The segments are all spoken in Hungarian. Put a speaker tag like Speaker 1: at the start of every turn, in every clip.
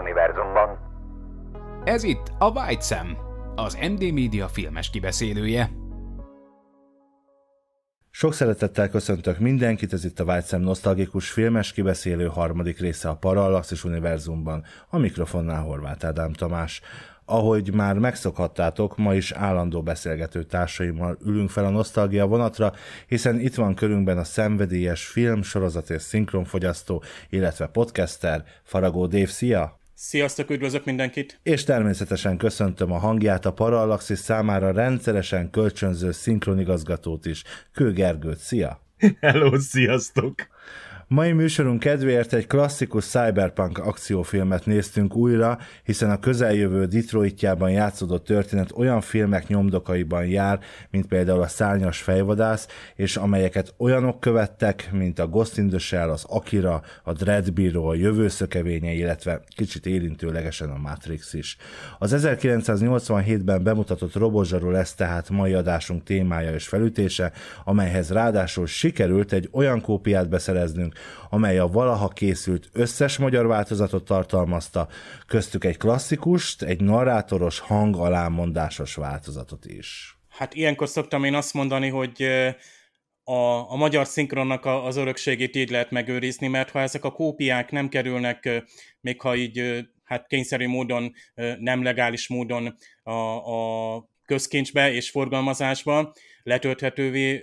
Speaker 1: univerzumban.
Speaker 2: Ez itt a White Sam, az MD Media filmes kibeszélője.
Speaker 3: Sok szeretettel köszöntök mindenkit, ez itt a Sam nosztalgikus filmes kibeszélő harmadik része a és univerzumban, a mikrofonnál Horváth Ádám Tamás. Ahogy már megszokhattátok, ma is állandó beszélgető társaimmal ülünk fel a nosztalgia vonatra, hiszen itt van körünkben a szenvedélyes film, sorozat és szinkronfogyasztó, illetve podcaster Faragó Dév, szia!
Speaker 2: Sziasztok, üdvözlök mindenkit!
Speaker 3: És természetesen köszöntöm a hangját a Parallaxis számára rendszeresen kölcsönző szinkronigazgatót is, Kő Gergőt, szia! Hello, sziasztok! Mai műsorunk kedvéért egy klasszikus cyberpunk akciófilmet néztünk újra, hiszen a közeljövő Detroitjában játszódott történet olyan filmek nyomdokaiban jár, mint például a Szárnyas fejvadász, és amelyeket olyanok követtek, mint a Ghost in the Shell, az Akira, a Dread Bureau, a Jövőszökevénye, illetve kicsit érintőlegesen a Matrix is. Az 1987-ben bemutatott robotzsaru lesz tehát mai adásunk témája és felütése, amelyhez ráadásul sikerült egy olyan kópiát beszereznünk, amely a valaha készült összes magyar változatot tartalmazta, köztük egy klasszikust, egy narrátoros hang alámondásos változatot is.
Speaker 2: Hát ilyenkor szoktam én azt mondani, hogy a, a magyar szinkronnak a, az örökségét így lehet megőrizni, mert ha ezek a kópiák nem kerülnek, még ha így hát kényszerű módon, nem legális módon a, a közkincsbe és forgalmazásba letölthetővé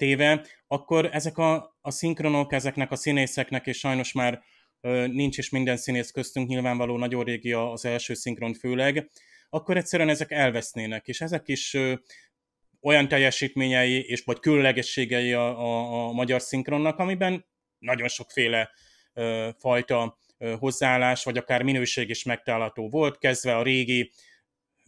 Speaker 2: téve, akkor ezek a, a szinkronok, ezeknek a színészeknek, és sajnos már ö, nincs is minden színész köztünk, nyilvánvaló nagyon régi az első szinkron főleg, akkor egyszerűen ezek elvesznének, és ezek is ö, olyan teljesítményei, és vagy különlegességei a, a, a magyar szinkronnak, amiben nagyon sokféle ö, fajta ö, hozzáállás, vagy akár minőség is megtalálható volt, kezdve a régi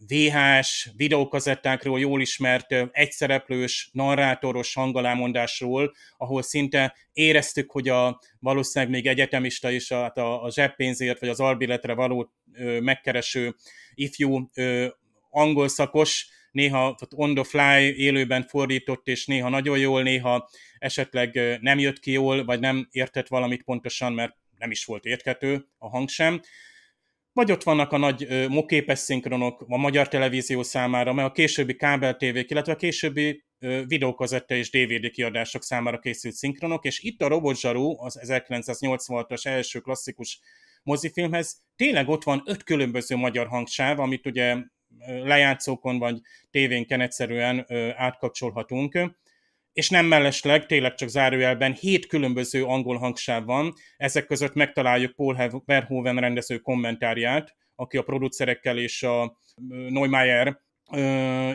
Speaker 2: VHS, videókazettákról jól ismert egyszereplős, narrátoros hangalámondásról, ahol szinte éreztük, hogy a valószínűleg még egyetemista is a, hát a, a zseppénzért vagy az albilletre való ö, megkereső ifjú ö, angol szakos, néha on the fly élőben fordított, és néha nagyon jól, néha esetleg nem jött ki jól, vagy nem értett valamit pontosan, mert nem is volt érthető a hang sem vagy ott vannak a nagy moképes szinkronok a magyar televízió számára, mert a későbbi kábeltévék, illetve a későbbi videókazette és DVD kiadások számára készült szinkronok, és itt a robotzsarú, az 1986-as első klasszikus mozifilmhez tényleg ott van öt különböző magyar hangsáv, amit ugye lejátszókon vagy tévénken egyszerűen átkapcsolhatunk, és nem mellesleg, tényleg csak zárójelben, hét különböző angol hangsáv van, ezek között megtaláljuk Paul Verhoeven rendező kommentárját, aki a producerekkel és a Neumayer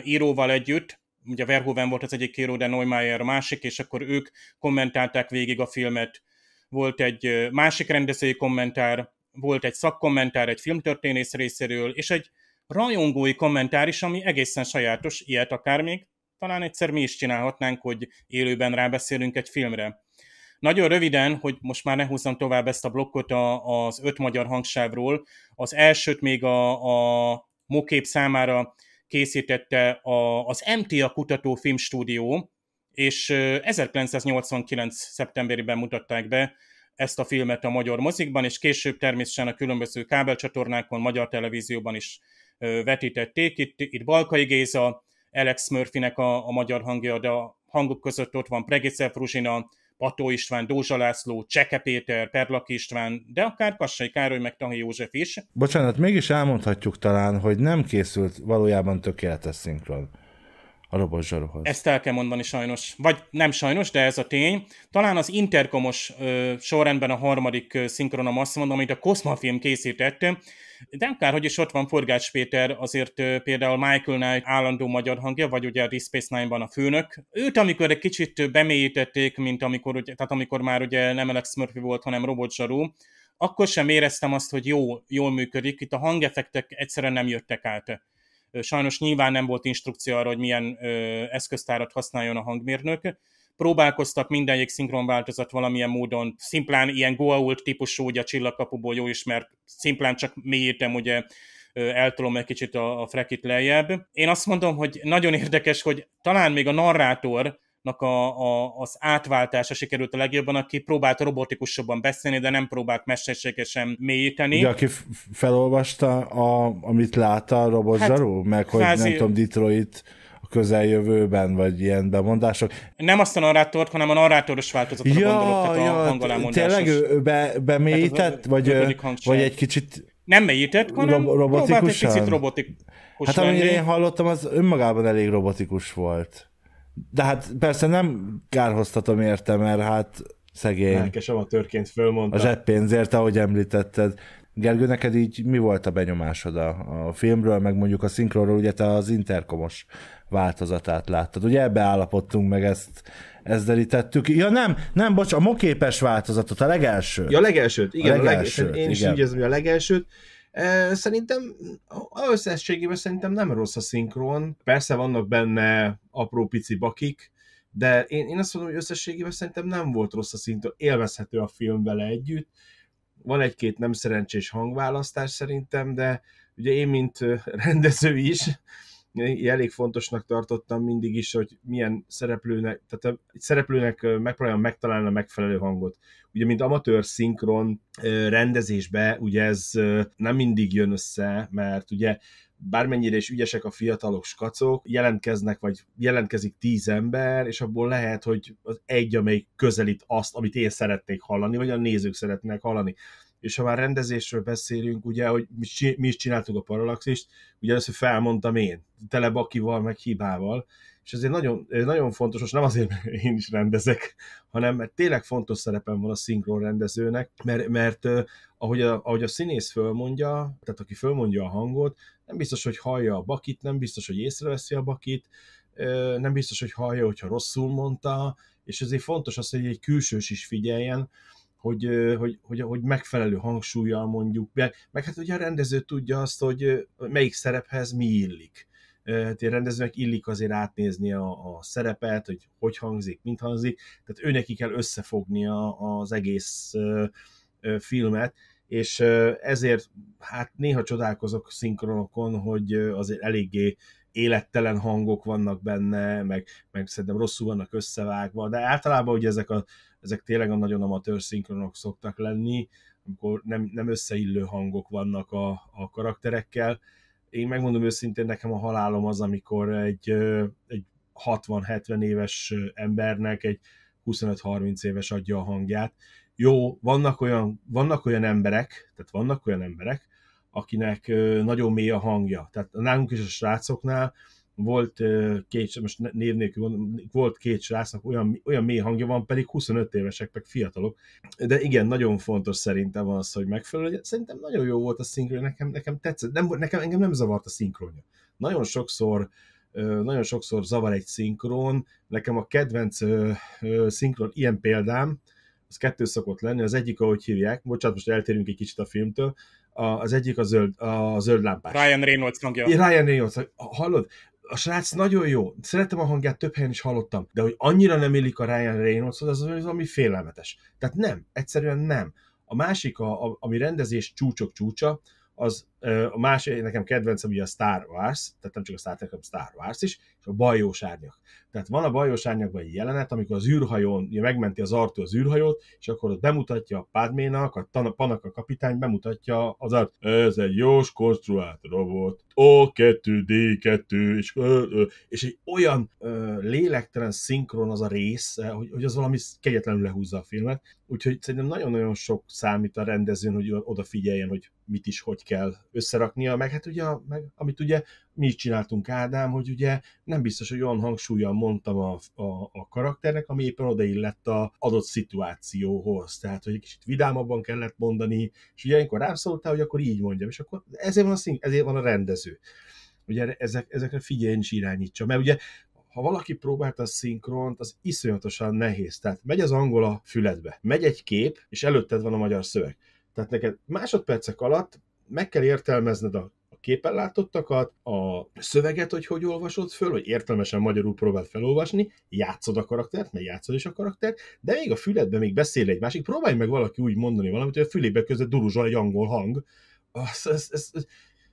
Speaker 2: íróval együtt, ugye Verhoeven volt az egyik író, de Neumayer a másik, és akkor ők kommentálták végig a filmet. Volt egy másik rendezői kommentár, volt egy szakkommentár egy filmtörténész részéről, és egy rajongói kommentár is, ami egészen sajátos, ilyet akár még talán egyszer mi is csinálhatnánk, hogy élőben rábeszélünk egy filmre. Nagyon röviden, hogy most már ne húzzam tovább ezt a blokkot a, az öt magyar hangsávról, az elsőt még a, a Mokép számára készítette a, az MTA Kutató Filmstúdió, és 1989. szeptemberében mutatták be ezt a filmet a magyar mozikban, és később természetesen a különböző kábelcsatornákon, magyar televízióban is vetítették. Itt, itt Balkai Géza, Alex Murphynek a, a magyar hangja, de a hangok között ott van Pregicev Ruzsina, Pató István, Dózsa László, Cseke Péter, Perlak István, de akár Kassai Károly, meg Tahi József is.
Speaker 3: Bocsánat, mégis elmondhatjuk talán, hogy nem készült valójában tökéletes szinkron a robot Ezt
Speaker 2: el kell mondani sajnos. Vagy nem sajnos, de ez a tény. Talán az interkomos ö, sorrendben a harmadik ö, szinkronom azt mondom, amit a Kosma film készített, de akár, hogy is ott van Forgács Péter, azért például Michael Knight állandó magyar hangja, vagy ugye a Deep Space Nine-ban a főnök. Őt amikor egy kicsit bemélyítették, mint amikor, ugye, tehát amikor már ugye nem Alex Murphy volt, hanem Robot Zsarú, akkor sem éreztem azt, hogy jó, jól működik. Itt a hangefektek egyszerűen nem jöttek át. Sajnos nyilván nem volt instrukció arra, hogy milyen ö, eszköztárat használjon a hangmérnök, próbálkoztak szinkron változat valamilyen módon, szimplán ilyen GoAult típusú, ugye a csillagkapuból jó ismert, szimplán csak mélyítem ugye eltolom egy kicsit a, a frekit lejjebb. Én azt mondom, hogy nagyon érdekes, hogy talán még a narrátor a, a, az átváltása sikerült a legjobban, aki próbált robotikusabban beszélni, de nem próbált mesterségesen mélyíteni. Ugye, aki
Speaker 3: felolvasta, a, amit látta, a robotzsarú, hát, meg hogy fázi... nem tudom, Detroit közeljövőben, vagy ilyen bemondások.
Speaker 2: Nem azt a narrátort, hanem a narrátoros változatot ja, gondolok, tehát ja, a hangolámondásos. Tényleg ő
Speaker 3: be, bemélyített, hát vagy,
Speaker 2: vagy egy kicsit nem mélyített, hanem Rob- robotikusan? egy picit robotikus Hát lenni. én
Speaker 3: hallottam, az önmagában elég robotikus volt. De hát persze nem kárhoztatom érte, mert hát szegény. Lelkes
Speaker 1: amatőrként fölmondta. A
Speaker 3: zseppénzért, ahogy említetted. Gergő, neked így mi volt a benyomásod a, a filmről, meg mondjuk a szinkronról, ugye te az interkomos változatát láttad. Ugye ebbe állapodtunk meg, ezt, ezt derítettük. Ja nem, nem, bocs, a moképes változatot, a legelső. Ja, a
Speaker 1: legelsőt, igen. A legelsőt, a legelsőt én is igen. úgy érzem, hogy a legelsőt. E, szerintem a összességében szerintem nem rossz a szinkron. Persze vannak benne apró pici bakik, de én, én azt mondom, hogy összességében szerintem nem volt rossz a szinkron. Élvezhető a film vele együtt van egy-két nem szerencsés hangválasztás szerintem, de ugye én, mint rendező is, elég fontosnak tartottam mindig is, hogy milyen szereplőnek, tehát egy szereplőnek megpróbáljam megtalálni a megfelelő hangot. Ugye, mint amatőr szinkron rendezésbe, ugye ez nem mindig jön össze, mert ugye bármennyire is ügyesek a fiatalok skacok, jelentkeznek, vagy jelentkezik tíz ember, és abból lehet, hogy az egy, amelyik közelít azt, amit én szeretnék hallani, vagy a nézők szeretnék hallani és ha már rendezésről beszélünk, ugye, hogy mi is csináltuk a paralaxist, ugye először felmondtam én, tele bakival, meg hibával, és ezért nagyon, nagyon fontos, most nem azért, mert én is rendezek, hanem mert tényleg fontos szerepem van a szinkron rendezőnek, mert, mert ahogy, a, ahogy a színész fölmondja, tehát aki fölmondja a hangot, nem biztos, hogy hallja a bakit, nem biztos, hogy észreveszi a bakit, nem biztos, hogy hallja, hogyha rosszul mondta, és ezért fontos az, hogy egy külsős is figyeljen, hogy, hogy, hogy, hogy megfelelő hangsúlyjal mondjuk meg, meg hát ugye a rendező tudja azt, hogy melyik szerephez mi illik. Tehát a rendezőnek illik azért átnézni a, a szerepet, hogy hogy hangzik, mint hangzik, tehát ő neki kell összefognia az egész filmet, és ezért hát néha csodálkozok szinkronokon, hogy azért eléggé élettelen hangok vannak benne, meg, meg szerintem rosszul vannak összevágva, de általában ugye ezek, a, ezek tényleg a nagyon amatőr szinkronok szoktak lenni, amikor nem, nem összeillő hangok vannak a, a karakterekkel. Én megmondom őszintén, nekem a halálom az, amikor egy, egy 60-70 éves embernek egy 25-30 éves adja a hangját. Jó, vannak olyan, vannak olyan emberek, tehát vannak olyan emberek, akinek nagyon mély a hangja. Tehát nálunk is a srácoknál volt két, most név nélkül volt két srácnak olyan, olyan mély hangja van, pedig 25 évesek, meg fiatalok. De igen, nagyon fontos szerintem az, hogy megfelelő. Szerintem nagyon jó volt a szinkronja, nekem, nekem tetszett. Nem, nekem, engem nem zavart a szinkronja. Nagyon sokszor nagyon sokszor zavar egy szinkron. Nekem a kedvenc szinkron ilyen példám, az kettő szokott lenni, az egyik, ahogy hívják, bocsánat, most eltérünk egy kicsit a filmtől, a, az egyik a zöld, a zöld lámpás. Ryan
Speaker 2: Reynolds hangja. Ryan Reynolds,
Speaker 1: hallod? a srác nagyon jó, szeretem a hangját, több helyen is hallottam, de hogy annyira nem illik a Ryan Reynolds, az az, ami félelmetes. Tehát nem, egyszerűen nem. A másik, a, a, ami rendezés csúcsok csúcsa, az a másik, nekem kedvencem ugye a Star Wars, tehát nem csak a Star Trek, hanem Star Wars is, és a bajós árnyak. Tehát van a bajós árnyakban egy jelenet, amikor az űrhajón ja, megmenti az artu az űrhajót, és akkor ott bemutatja a Padménak, a tan- a kapitány, bemutatja az Artó. Ez egy jós konstruált robot. O2, D2, és, ö, ö, és egy olyan ö, lélektelen szinkron az a rész, hogy, hogy az valami kegyetlenül lehúzza a filmet. Úgyhogy szerintem nagyon-nagyon sok számít a rendezőn, hogy odafigyeljen, hogy mit is hogy kell összeraknia, meg hát ugye, meg, amit ugye mi is csináltunk Ádám, hogy ugye nem biztos, hogy olyan hangsúlyan mondtam a, a, a karakternek, ami éppen odaillett a adott szituációhoz. Tehát, hogy egy kicsit vidámabban kellett mondani, és ugye ilyenkor rám szóltál, hogy akkor így mondjam, és akkor ezért van a, szín, ezért van a rendező. Ugye ezek, ezekre figyeljen és irányítsa. Mert ugye ha valaki próbálta a szinkront, az iszonyatosan nehéz. Tehát megy az angol a füledbe, megy egy kép, és előtted van a magyar szöveg. Tehát neked másodpercek alatt meg kell értelmezned a képen látottakat, a szöveget, hogy hogy olvasod föl, hogy értelmesen magyarul próbáld felolvasni, játszod a karaktert, mert játszod is a karaktert, de még a füledbe még beszél egy másik, próbálj meg valaki úgy mondani valamit, hogy a fülébe között duruzsol egy angol hang. Ez, ez, ez, ez,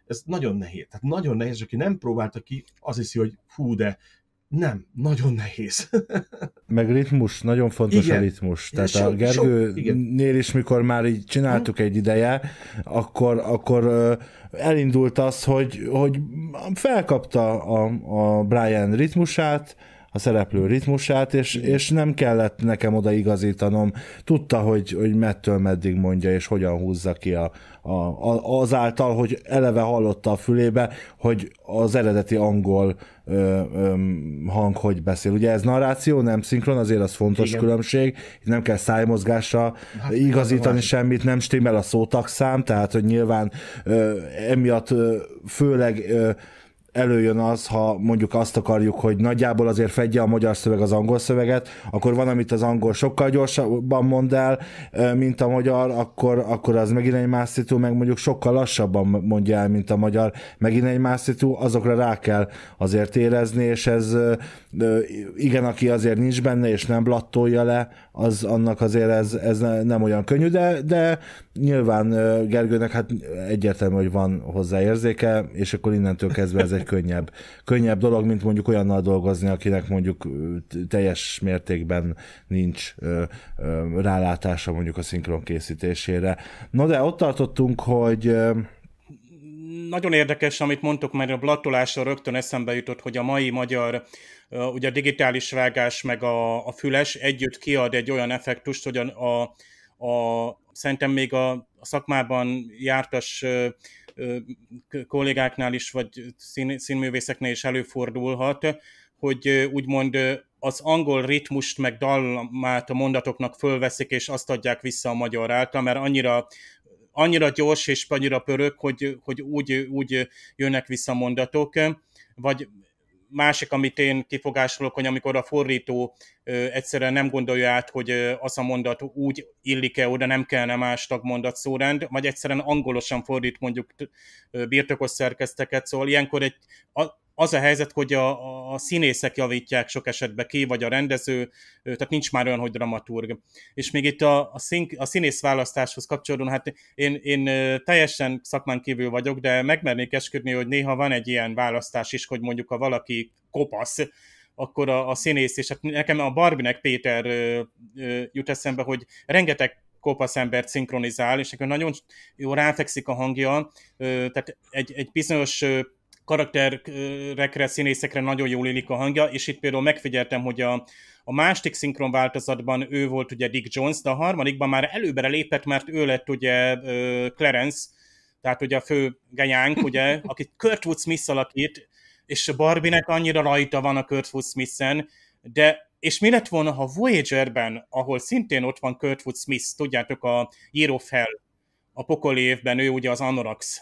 Speaker 1: ez nagyon nehéz. Tehát nagyon nehéz, aki nem próbálta ki, az hiszi, hogy hú, de nem, nagyon nehéz.
Speaker 3: Meg ritmus, nagyon fontos igen. a ritmus. Tehát so, a Gergőnél so, is, mikor már így csináltuk egy ideje, akkor, akkor elindult az, hogy, hogy felkapta a, a Brian ritmusát, a szereplő ritmusát, és, és nem kellett nekem oda igazítanom. Tudta, hogy, hogy mettől meddig mondja, és hogyan húzza ki a, a, azáltal, hogy eleve hallotta a fülébe, hogy az eredeti angol ö, ö, hang hogy beszél. Ugye ez narráció, nem szinkron, azért az fontos Igen. különbség, nem kell szájmozgásra hát, igazítani nem semmit, nem stimmel a szótagszám, tehát hogy nyilván ö, emiatt ö, főleg ö, előjön az, ha mondjuk azt akarjuk, hogy nagyjából azért fedje a magyar szöveg az angol szöveget, akkor van, amit az angol sokkal gyorsabban mond el, mint a magyar, akkor, akkor az megint egy szitu, meg mondjuk sokkal lassabban mondja el, mint a magyar, megint egy szitu, azokra rá kell azért érezni, és ez igen, aki azért nincs benne, és nem blattolja le, az annak azért ez, ez nem olyan könnyű, de, de nyilván Gergőnek hát egyértelmű, hogy van hozzá érzéke, és akkor innentől kezdve ez egy könnyebb, könnyebb dolog, mint mondjuk olyannal dolgozni, akinek mondjuk teljes mértékben nincs rálátása mondjuk a szinkron készítésére. No de ott tartottunk, hogy
Speaker 2: nagyon érdekes, amit mondtok, mert a blattolásra rögtön eszembe jutott, hogy a mai magyar ugye a digitális vágás meg a, a füles együtt kiad egy olyan effektust, hogy a, a, a szerintem még a, a szakmában jártas ö, ö, kollégáknál is, vagy szín, színművészeknél is előfordulhat, hogy úgymond az angol ritmust meg dalmát a mondatoknak fölveszik, és azt adják vissza a magyar által, mert annyira annyira gyors és annyira pörög, hogy, hogy úgy, úgy jönnek vissza mondatok, vagy másik, amit én kifogásolok, hogy amikor a fordító egyszerűen nem gondolja át, hogy az a mondat úgy illik-e oda, nem kellene más tagmondat szórend, vagy egyszerűen angolosan fordít mondjuk birtokos szerkeszteket, szóval ilyenkor egy, az a helyzet, hogy a, a színészek javítják sok esetben ki, vagy a rendező, tehát nincs már olyan, hogy dramaturg. És még itt a, a, szín, a színész választáshoz kapcsolódóan, hát én, én teljesen szakmán kívül vagyok, de megmernék esküdni, hogy néha van egy ilyen választás is, hogy mondjuk a valaki kopasz, akkor a, a színész, és hát nekem a Barbinek Péter ö, ö, jut eszembe, hogy rengeteg kopasz embert szinkronizál, és akkor nagyon jó ráfekszik a hangja, ö, tehát egy, egy bizonyos karakterekre, színészekre nagyon jól élik a hangja, és itt például megfigyeltem, hogy a, a másik szinkron változatban ő volt ugye Dick Jones, de a harmadikban már előbbre lépett, mert ő lett ugye Clarence, tehát ugye a fő genyánk, ugye, akit Wood Smith alakít, és nek annyira rajta van a Wood Smith-en, de és mi lett volna, ha Voyager-ben, ahol szintén ott van Wood Smith, tudjátok, a Year of Hell, a pokol évben, ő ugye az Anorax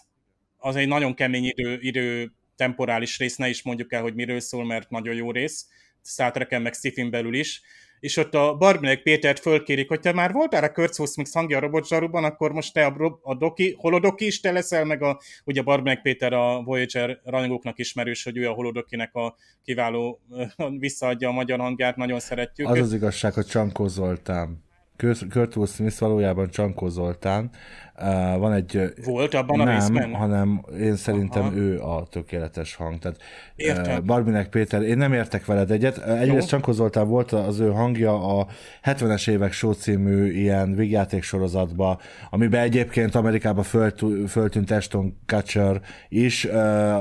Speaker 2: az egy nagyon kemény idő, idő temporális rész, ne is mondjuk el, hogy miről szól, mert nagyon jó rész, Star trek meg Stifin belül is, és ott a Barbinek Pétert fölkérik, hogy te már voltál a Kurtzhus Mix hangja a robotzsarúban, akkor most te a, a doki, holodoki is te leszel, meg a, ugye Barbinek Péter a Voyager rajongóknak ismerős, hogy ő a holodokinek a kiváló visszaadja a magyar hangját, nagyon szeretjük. Az az
Speaker 3: igazság, hogy Csankó Zoltán. Kurtzhus Smith valójában Csankó Zoltán, van egy...
Speaker 2: Volt abban nem, a részben?
Speaker 3: hanem én szerintem Aha. ő a tökéletes hang. Tehát, Értem. Barbinek Péter, én nem értek veled egyet. Egyrészt Csankó Zoltán volt az ő hangja a 70-es évek show című ilyen vígjáték sorozatba, amiben egyébként Amerikába fölt, föltűnt Ashton Kutcher is,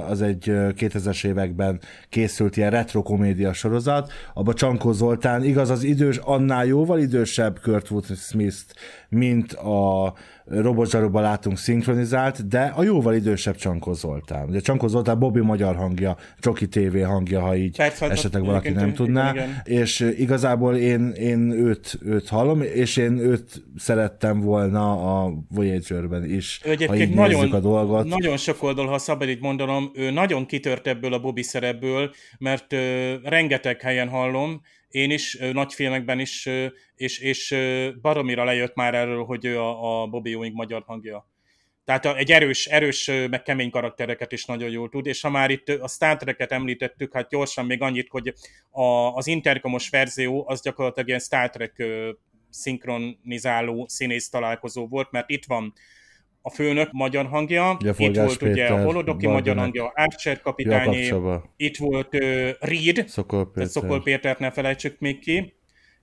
Speaker 3: az egy 2000-es években készült ilyen retro komédia sorozat, abba Csankó Zoltán, igaz az idős, annál jóval idősebb Kurt Smith-t, mint a robotzsarúban látunk szinkronizált, de a jóval idősebb Csankó Zoltán. Ugye Csankó Zoltán Bobby magyar hangja, Csoki TV hangja, ha így Persze, hát esetleg valaki nem én, tudná, és igazából én, én őt, őt hallom, és én őt szerettem volna a Voyager-ben is, ha így nagyon, a dolgot.
Speaker 2: Nagyon sok oldal, ha szabad így mondanom, ő nagyon kitört ebből a Bobby szerepből, mert ö, rengeteg helyen hallom, én is nagy filmekben is, és, és baromira lejött már erről, hogy ő a, a Bobby Ewing magyar hangja. Tehát egy erős, erős, meg kemény karaktereket is nagyon jól tud, és ha már itt a Star Trek-et említettük, hát gyorsan még annyit, hogy a, az interkomos verzió az gyakorlatilag ilyen Star Trek szinkronizáló színész találkozó volt, mert itt van a főnök magyar hangja, ugye itt volt Péter, ugye a Holodoki magyar hangja, Archer kapitányé, itt volt uh, Reed, Szokol Péter. Szokol Pétert ne felejtsük még ki,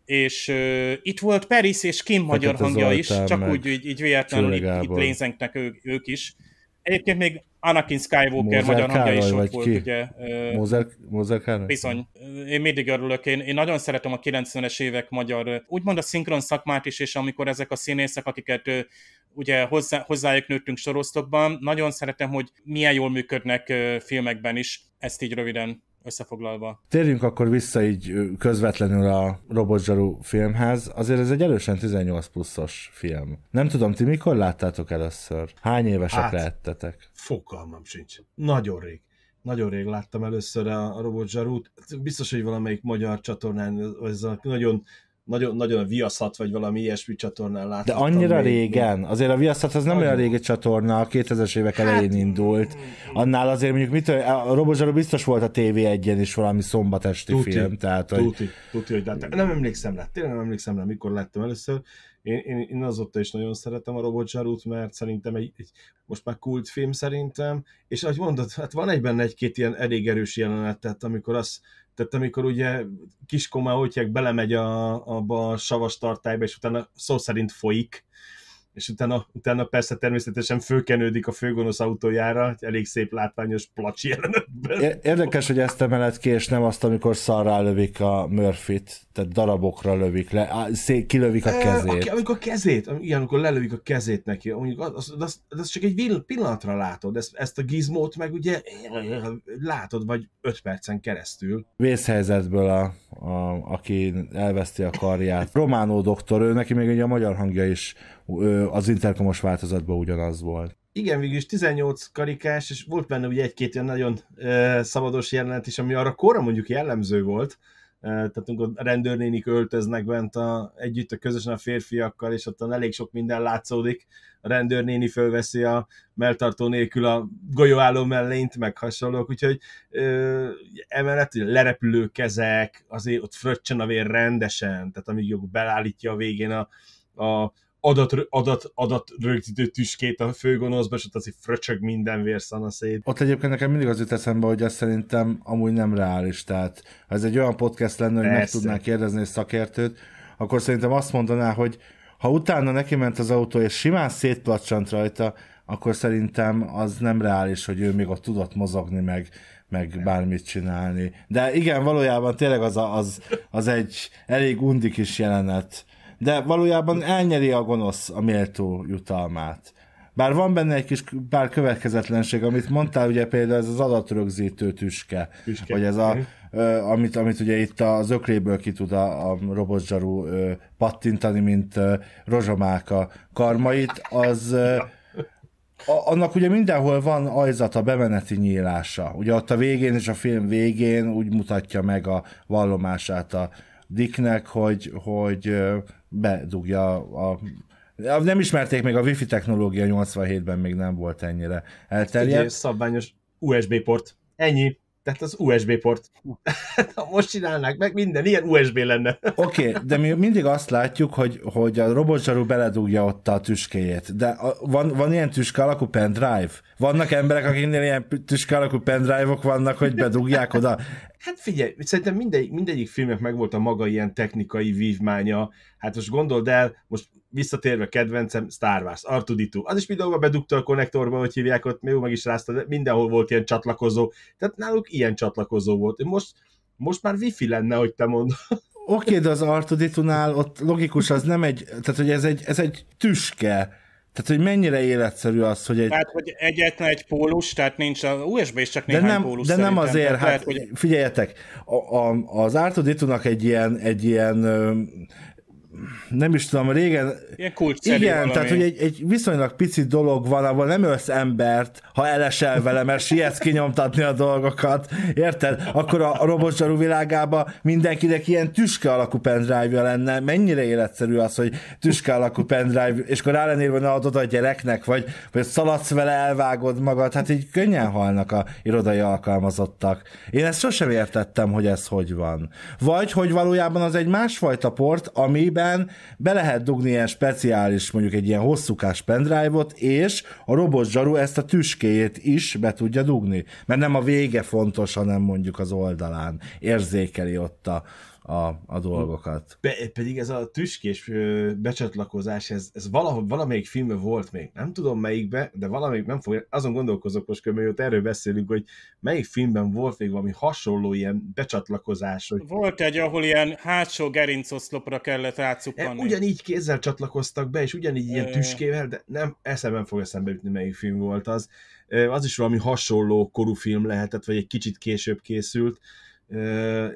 Speaker 2: és uh, itt volt Peris és Kim magyar Fekete hangja Zoltán is, csak úgy így, így véletlenül itt, itt Lézenknek ő, ők is. Egyébként még Anakin Skywalker Mózer magyar hangja is ott volt, ki? ugye. Mozart, Mozart Károly? Bizony. Én mindig örülök. Én, én nagyon szeretem a 90-es évek magyar, úgymond a szinkron szakmát is, és amikor ezek a színészek, akiket ugye hozzá, hozzájuk nőttünk sorosztokban, nagyon szeretem, hogy milyen jól működnek filmekben is. Ezt így röviden összefoglalva.
Speaker 3: Térjünk akkor vissza így közvetlenül a robotzsarú filmhez. Azért ez egy erősen 18 pluszos film. Nem tudom, ti mikor láttátok először? Hány évesek hát, lehettetek?
Speaker 1: Fogalmam sincs. Nagyon rég. Nagyon rég láttam először a, a Robotzsarút. Biztos, hogy valamelyik magyar csatornán ez a nagyon nagyon, nagyon viaszhat, vagy valami ilyesmi csatornán láttam. De annyira még. régen,
Speaker 3: azért a viaszhat az nem nagyon. olyan régi csatorna, a 2000-es évek hát... elején indult. Annál azért mondjuk mit, a Robozsaró biztos volt a tv egyen is valami szombatesti tuti, film. Tehát, tuti, hogy...
Speaker 1: tuti, tuti, hogy Nem emlékszem rá, tényleg nem emlékszem rá, mikor láttam először, én, én, én azóta is nagyon szeretem a Robot mert szerintem egy, egy, most már kultfilm szerintem, és ahogy mondod, hát van egy benne egy-két ilyen elég erős jelenet, tehát amikor az, tehát amikor ugye kiskomá oltják belemegy a, abba a savas tartályba, és utána szó szerint folyik, és utána, utána persze természetesen fölkenődik a főgonosz autójára, elég szép látványos placs jelenetben.
Speaker 3: Érdekes, hogy ezt emeled ki, és nem azt, amikor szarrá lövik a Murphy-t tehát darabokra lövik le, szé- kilövik a kezét. E, amikor
Speaker 1: a kezét, igen, amikor lelövik a kezét neki, mondjuk az, az, az, az csak egy pillanatra látod, ezt, ezt a gizmót meg ugye látod vagy öt percen keresztül.
Speaker 3: Vészhelyzetből, a, a, aki elveszti a karját. Románó doktor, ő neki még egy a magyar hangja is az interkomos változatban ugyanaz volt.
Speaker 1: Igen, végül is 18 karikás, és volt benne ugye egy-két olyan nagyon ö, szabados jelenet is, ami arra korra mondjuk jellemző volt, tehát amikor a rendőrnénik öltöznek bent a, együtt a közösen a férfiakkal, és ott elég sok minden látszódik, a rendőrnéni fölveszi a melltartó nélkül a golyóálló mellényt, meg hasonlók, úgyhogy ö, emellett hogy lerepülő kezek, azért ott fröccsen a vér rendesen, tehát amíg jobb belállítja a végén a, a, adat, adat, adat rögzítő tüskét a főgonoszba, és ott az, fröcsög minden vérszana szét.
Speaker 3: Ott egyébként nekem mindig az jut eszembe, hogy ez szerintem amúgy nem reális, tehát ez egy olyan podcast lenne, hogy Persze. meg tudnánk kérdezni egy szakértőt, akkor szerintem azt mondaná, hogy ha utána neki ment az autó, és simán szétplacsant rajta, akkor szerintem az nem reális, hogy ő még ott tudott mozogni, meg, meg nem. bármit csinálni. De igen, valójában tényleg az, a, az, az egy elég undik is jelenet de valójában elnyeri a gonosz a méltó jutalmát. Bár van benne egy kis pár következetlenség, amit mondtál, ugye például ez az adatrögzítő tüske, tüske. vagy ez a, mhm. ö, amit, amit ugye itt az ökléből ki tud a, a robotzsarú ö, pattintani, mint ö, rozsomáka karmait, az ö, a, annak ugye mindenhol van a bemeneti nyílása. Ugye ott a végén és a film végén úgy mutatja meg a vallomását a, Dicknek, hogy, hogy bedugja a nem ismerték még a wifi technológia 87-ben még nem volt ennyire elterjedt. Egy szabványos USB port. Ennyi. Tehát az USB
Speaker 1: port. ha most csinálnák meg, minden ilyen USB lenne.
Speaker 3: Oké, okay, de mi mindig azt látjuk, hogy, hogy a robotzsarú beledugja ott a tüskéjét. De a, van, van ilyen tüske alakú pendrive? Vannak emberek, akiknél ilyen tüske alakú pendrive-ok vannak, hogy bedugják oda?
Speaker 1: Hát figyelj, szerintem mindegy, mindegyik filmnek megvolt a maga ilyen technikai vívmánya. Hát most gondold el, most visszatérve kedvencem, Star Wars, Artuditu. Az is videóba bedugta a konnektorba, hogy hívják ott, még meg is rázta, de mindenhol volt ilyen csatlakozó. Tehát náluk ilyen csatlakozó
Speaker 3: volt. Most, most már wifi lenne, hogy te mondod. Oké, okay, de az Artuditunál ott logikus, az nem egy, tehát hogy ez egy, ez egy tüske. Tehát, hogy mennyire életszerű az, hogy egy... Tehát,
Speaker 2: hogy egyetlen egy pólus, tehát nincs, a USB is csak néhány de nem, pólus De nem azért, hát, hát hogy...
Speaker 3: figyeljetek, a, a, az Artuditunak egy ilyen, egy ilyen nem is tudom, régen...
Speaker 2: Ilyen igen, valami. tehát hogy egy,
Speaker 3: egy viszonylag pici dolog van, ahol nem ölsz embert, ha elesel vele, mert sietsz kinyomtatni a dolgokat, érted? Akkor a robotzsarú világában mindenkinek ilyen tüske alakú pendrive-ja lenne. Mennyire életszerű az, hogy tüske alakú pendrive, és akkor rá lennél volna adod a gyereknek, vagy, vagy szaladsz vele, elvágod magad, hát így könnyen halnak a irodai alkalmazottak. Én ezt sosem értettem, hogy ez hogy van. Vagy, hogy valójában az egy másfajta port, amiben után be lehet dugni ilyen speciális, mondjuk egy ilyen hosszúkás pendrive-ot, és a robot zsaru ezt a tüskéjét is be tudja dugni. Mert nem a vége fontos, hanem mondjuk az oldalán érzékeli ott a, a, a dolgokat.
Speaker 1: Be, pedig ez a tüskés becsatlakozás, ez, ez valahol, valamelyik filmben volt még, nem tudom melyikbe, de valamelyik nem fog, azon gondolkozok most, hogy erről beszélünk, hogy melyik filmben volt még valami hasonló
Speaker 2: ilyen becsatlakozás. Hogy... Volt egy, ahol ilyen hátsó gerincoszlopra kellett rácukkanni. E,
Speaker 1: ugyanígy kézzel csatlakoztak be, és ugyanígy ilyen tüskével, de nem, eszemben fog eszembe jutni, melyik film volt az. Az is valami hasonló korú film lehetett, vagy egy kicsit később készült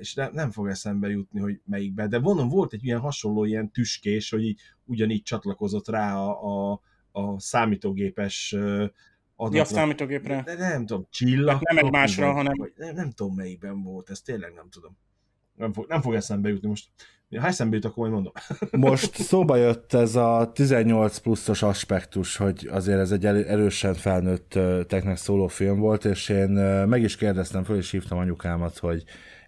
Speaker 1: és ne, nem fog eszembe jutni, hogy melyikbe, de mondom, volt egy ilyen hasonló ilyen tüskés, hogy így, ugyanígy csatlakozott rá a, a, a számítógépes adatok. Ja, a számítógépre. De nem tudom, csillag. Hát nem nem másra, hanem... nem, nem tudom, melyikben volt, ez tényleg nem tudom. Nem fog, nem fog eszembe jutni most. Ha eszembe jut, akkor majd mondom.
Speaker 3: Most szóba jött ez a 18 pluszos aspektus, hogy azért ez egy erősen felnőtt szóló film volt, és én meg is kérdeztem föl, és hívtam anyukámat, hogy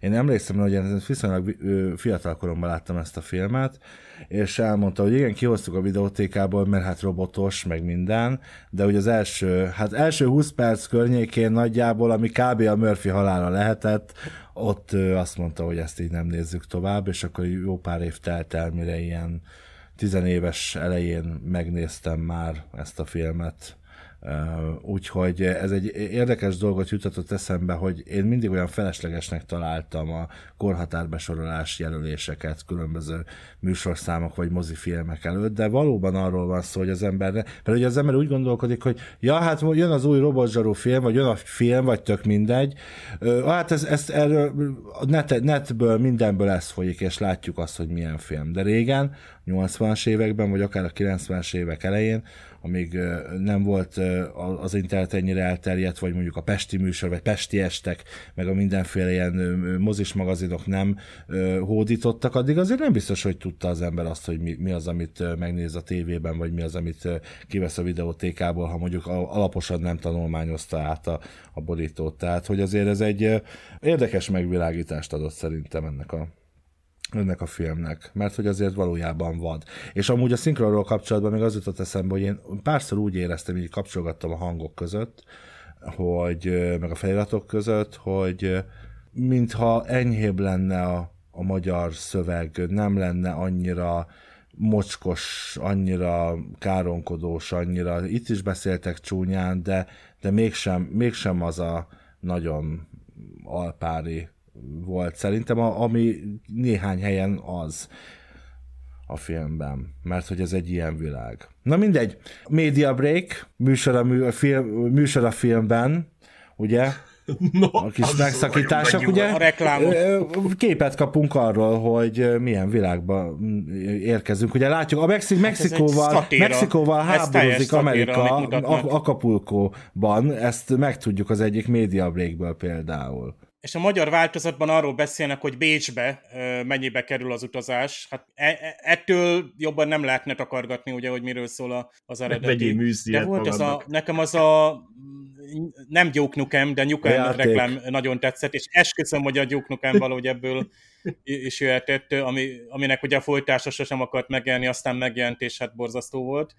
Speaker 3: én emlékszem, hogy én viszonylag fiatal koromban láttam ezt a filmet, és elmondta, hogy igen, kihoztuk a videótékából, mert hát robotos, meg minden, de ugye az első, hát első 20 perc környékén nagyjából, ami kb. a Murphy halála lehetett, ott azt mondta, hogy ezt így nem nézzük tovább, és akkor jó pár év telt el, mire ilyen tizenéves elején megnéztem már ezt a filmet, Úgyhogy ez egy érdekes dolgot jutatott eszembe, hogy én mindig olyan feleslegesnek találtam a korhatárbesorolás jelöléseket különböző műsorszámok vagy mozifilmek előtt, de valóban arról van szó, hogy az ember, mert ugye az ember úgy gondolkodik, hogy ja, hát jön az új robotzsarú film, vagy jön a film, vagy tök mindegy, hát ez, ez erről a net, netből, mindenből ez folyik, és látjuk azt, hogy milyen film. De régen, 80-as években, vagy akár a 90-es évek elején amíg nem volt az internet ennyire elterjedt, vagy mondjuk a pesti műsor, vagy pesti estek, meg a mindenféle ilyen mozis magazinok nem hódítottak, addig azért nem biztos, hogy tudta az ember azt, hogy mi, mi az, amit megnéz a tévében, vagy mi az, amit kivesz a videótékából, ha mondjuk alaposan nem tanulmányozta át a, a borítót. Tehát, hogy azért ez egy érdekes megvilágítást adott szerintem ennek a ennek a filmnek, mert hogy azért valójában van. És amúgy a szinkronról kapcsolatban még az jutott eszembe, hogy én párszor úgy éreztem, hogy kapcsolgattam a hangok között, hogy, meg a feliratok között, hogy mintha enyhébb lenne a, a magyar szöveg, nem lenne annyira mocskos, annyira káronkodós, annyira itt is beszéltek csúnyán, de, de mégsem, mégsem az a nagyon alpári volt szerintem, a, ami néhány helyen az a filmben, mert hogy ez egy ilyen világ. Na mindegy, Media Break, műsor a, mű, a, film, műsor a filmben, ugye? No, a kis megszakítások, ugye? A reklámot. Képet kapunk arról, hogy milyen világba érkezünk. Ugye látjuk, a Mexi- hát Mexikóval, hát Mexikóval háborúzik Amerika Akapulkóban, ezt megtudjuk az egyik Media breakből például
Speaker 2: és a magyar változatban arról beszélnek, hogy Bécsbe mennyibe kerül az utazás. Hát e, e, ettől jobban nem lehetne takargatni, ugye, hogy miről szól az eredeti. De volt az a, nekem az a nem gyóknukem, Nukem, de Nukem reklám nagyon tetszett, és esküszöm, hogy a gyóknukem Nukem valahogy ebből is jöhetett, ami, aminek ugye a folytása sosem akart megjelni, aztán megjelent, és hát borzasztó volt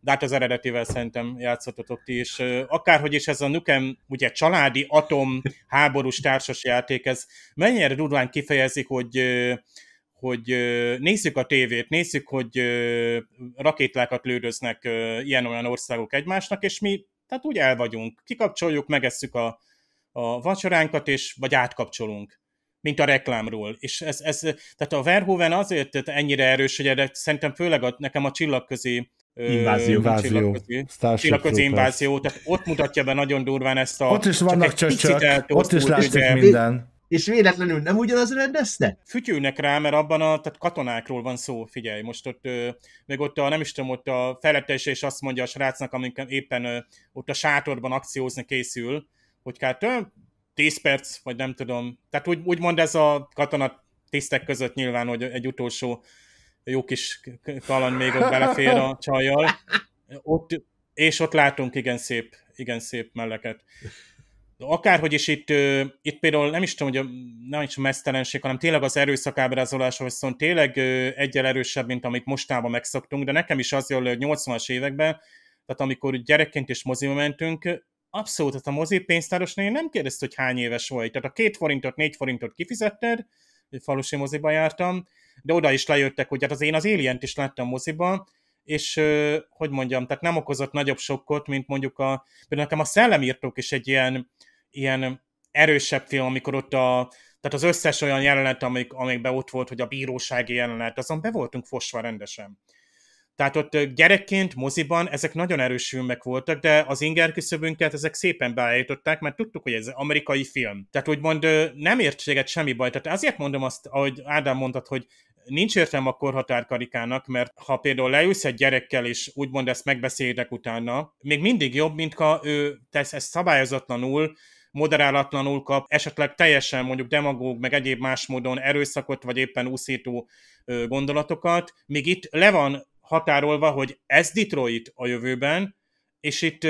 Speaker 2: de hát az eredetivel szerintem játszhatatok ti is. Akárhogy is ez a Nukem, ugye családi atom háborús társasjáték, ez mennyire durván kifejezik, hogy hogy nézzük a tévét, nézzük, hogy rakétlákat lődöznek ilyen-olyan országok egymásnak, és mi tehát úgy el vagyunk. Kikapcsoljuk, megesszük a, a vacsoránkat, és, vagy átkapcsolunk mint a reklámról. És ez, ez tehát a Verhoeven azért ennyire erős, hogy szerintem főleg a, nekem a csillagközi Invázió. Invázió. csillagközi invázió, tehát ott mutatja be nagyon durván ezt a... Ott is vannak csöcsök, ott is látszik minden. És
Speaker 1: véletlenül nem ugyanaz rendezte?
Speaker 2: Fütyülnek rá, mert abban a tehát katonákról van szó, figyelj, most ott, ö, meg ott a, nem is tudom, ott a felettes és azt mondja a srácnak, amikor éppen ö, ott a sátorban akciózni készül, hogy kár több, 10 perc, vagy nem tudom. Tehát úgy, mond ez a katona tisztek között nyilván, hogy egy utolsó jó kis kaland még ott belefér a csajjal. Ott, és ott látunk igen szép, igen szép melleket. Akárhogy is itt, itt például nem is tudom, hogy nem is a mesztelenség, hanem tényleg az erőszakábrázolása viszont tényleg egyel erősebb, mint amit mostában megszoktunk, de nekem is az jön, hogy 80-as években, tehát amikor gyerekként is moziba mentünk, abszolút, tehát a mozi pénztárosnél nem kérdezte, hogy hány éves vagy. Tehát a két forintot, négy forintot kifizetted, falusi moziba jártam, de oda is lejöttek, hogy hát az én az alien is láttam moziban, és hogy mondjam, tehát nem okozott nagyobb sokkot, mint mondjuk a, például nekem a Szellemírtók is egy ilyen, ilyen erősebb film, amikor ott a, tehát az összes olyan jelenet, amik, amikben ott volt, hogy a bírósági jelenet, azon be voltunk fosva rendesen. Tehát ott gyerekként, moziban ezek nagyon erős filmek voltak, de az inger küszöbünket ezek szépen beállították, mert tudtuk, hogy ez amerikai film. Tehát úgymond nem ért semmi baj. Tehát azért mondom azt, ahogy Ádám mondtad, hogy nincs értem a korhatárkarikának, mert ha például leülsz egy gyerekkel, és úgymond ezt megbeszélnek utána, még mindig jobb, mint ha ő tesz ezt szabályozatlanul, moderálatlanul kap, esetleg teljesen mondjuk demagóg, meg egyéb más módon erőszakot, vagy éppen úszító gondolatokat. Még itt le van határolva, hogy ez Detroit a jövőben, és itt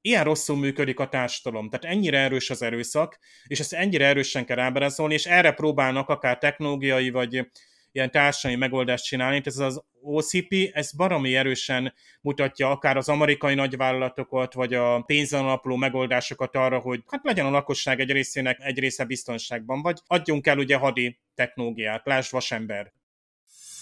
Speaker 2: ilyen rosszul működik a társadalom. Tehát ennyire erős az erőszak, és ezt ennyire erősen kell ábrázolni, és erre próbálnak akár technológiai vagy ilyen társadalmi megoldást csinálni. Tehát ez az OCP, ez baromi erősen mutatja akár az amerikai nagyvállalatokat, vagy a pénzen alapuló megoldásokat arra, hogy hát legyen a lakosság egy részének egy része biztonságban, vagy adjunk el ugye hadi technológiát, lásd vasember.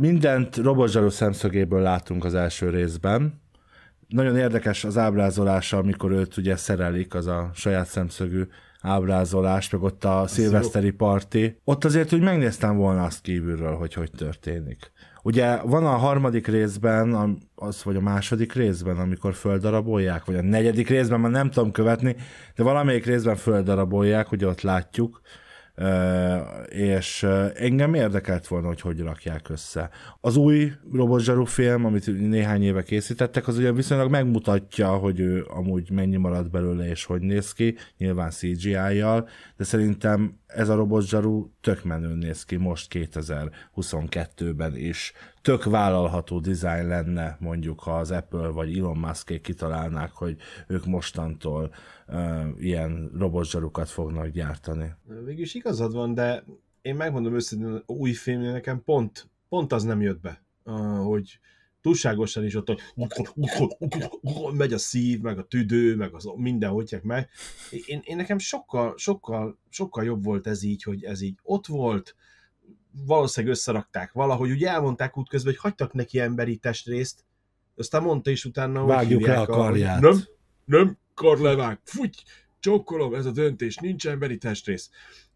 Speaker 3: Mindent robotzsaru szemszögéből látunk az első részben. Nagyon érdekes az ábrázolása, amikor őt ugye szerelik, az a saját szemszögű ábrázolás, meg ott a szilveszteri parti. Ott azért úgy megnéztem volna azt kívülről, hogy hogy történik. Ugye van a harmadik részben, az vagy a második részben, amikor földarabolják, vagy a negyedik részben, már nem tudom követni, de valamelyik részben földarabolják, ugye ott látjuk, és engem érdekelt volna, hogy hogy rakják össze. Az új robotzsarú film, amit néhány éve készítettek, az ugye viszonylag megmutatja, hogy ő amúgy mennyi maradt belőle és hogy néz ki, nyilván CGI-jal, de szerintem ez a robotzsarú tök menő néz ki most 2022-ben is. Tök vállalható dizájn lenne mondjuk, ha az Apple vagy Elon musk kitalálnák, hogy ők mostantól uh, ilyen robotzsarukat fognak gyártani.
Speaker 1: Végülis igazad van, de én megmondom őszintén, új filmnél nekem pont, pont az nem jött be, uh, hogy, túlságosan is ott, hogy megy a szív, meg a tüdő, meg az minden hogy meg. Én, én nekem sokkal, sokkal, sokkal jobb volt ez így, hogy ez így ott volt, valószínűleg összerakták valahogy, ugye elmondták útközben, hogy hagytak neki emberi testrészt, aztán mondta is utána, hogy Vágjuk le a karját. A, nem, nem, kar levág, csokkolom, ez a döntés, nincs emberi testrész.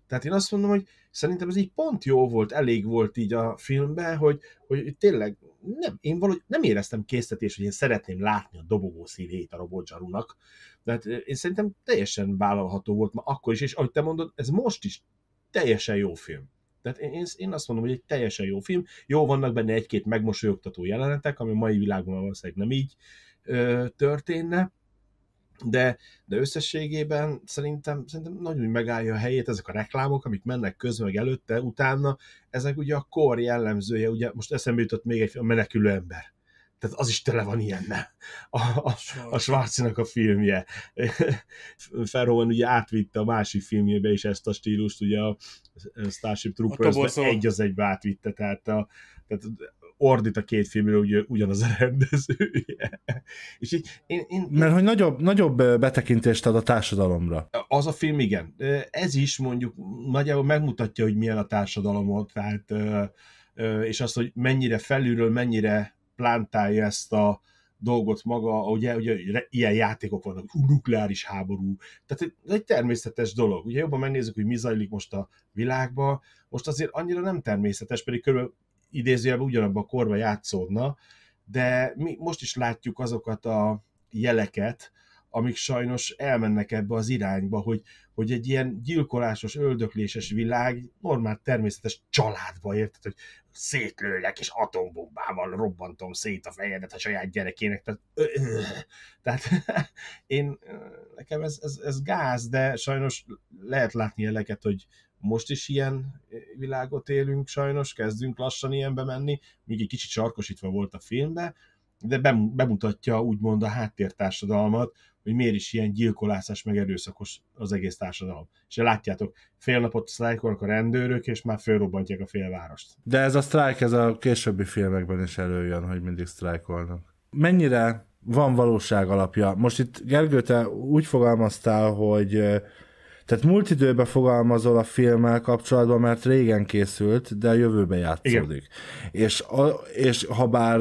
Speaker 1: Tehát én azt mondom, hogy Szerintem ez így pont jó volt, elég volt így a filmben, hogy, hogy tényleg nem, én valahogy nem éreztem késztetés, hogy én szeretném látni a dobogó szívét a Robot Zsarunak. De hát én szerintem teljesen vállalható volt ma akkor is, és ahogy te mondod, ez most is teljesen jó film. Tehát én, én azt mondom, hogy egy teljesen jó film. Jó, vannak benne egy-két megmosolyogtató jelenetek, ami a mai világban valószínűleg nem így ö, történne, de, de összességében szerintem, szerintem nagyon megállja a helyét ezek a reklámok, amik mennek közben, meg előtte, utána, ezek ugye a kor jellemzője, ugye most eszembe jutott még egy a menekülő ember. Tehát az is tele van nem? A, a, a Schwarzinak a filmje. Ferhoven ugye átvitte a másik filmjébe is ezt a stílust, ugye a Starship troopers egy az egybe átvitte, tehát, a, tehát ordít a két filmről
Speaker 3: ugy, ugyanaz a rendezője. És így, én, én, Mert hogy nagyobb, nagyobb betekintést ad a társadalomra. Az a film, igen.
Speaker 1: Ez is mondjuk nagyjából megmutatja, hogy milyen a társadalomot, tehát, és azt, hogy mennyire felülről, mennyire plántálja ezt a dolgot maga, ugye, ugye ilyen játékok vannak, nukleáris háború, tehát ez egy természetes dolog. Ugye jobban megnézzük, hogy mi zajlik most a világban, most azért annyira nem természetes, pedig körülbelül idézőjelben ugyanabban a korban játszódna, de mi most is látjuk azokat a jeleket, amik sajnos elmennek ebbe az irányba, hogy, hogy egy ilyen gyilkolásos, öldökléses világ normál természetes családba érted, hogy szétlőlek, és atombombával robbantom szét a fejedet a saját gyerekének. Tehát, ö, ö, tehát én, nekem ez, ez, ez gáz, de sajnos lehet látni jeleket, hogy, most is ilyen eh, világot élünk sajnos, kezdünk lassan ilyenbe menni, még egy kicsit sarkosítva volt a filmbe, de bemutatja úgymond a háttértársadalmat, hogy miért is ilyen gyilkolászás, meg erőszakos az egész társadalom. És látjátok, fél napot sztrájkolnak a rendőrök, és már felrobbantják a félvárost.
Speaker 3: De ez a sztrájk, ez a későbbi filmekben is előjön, hogy mindig sztrájkolnak. Mennyire van valóság alapja? Most itt Gergő, te úgy fogalmaztál, hogy eh, tehát múlt időben fogalmazol a filmmel kapcsolatban, mert régen készült, de a jövőbe játszódik. És, a, és ha bár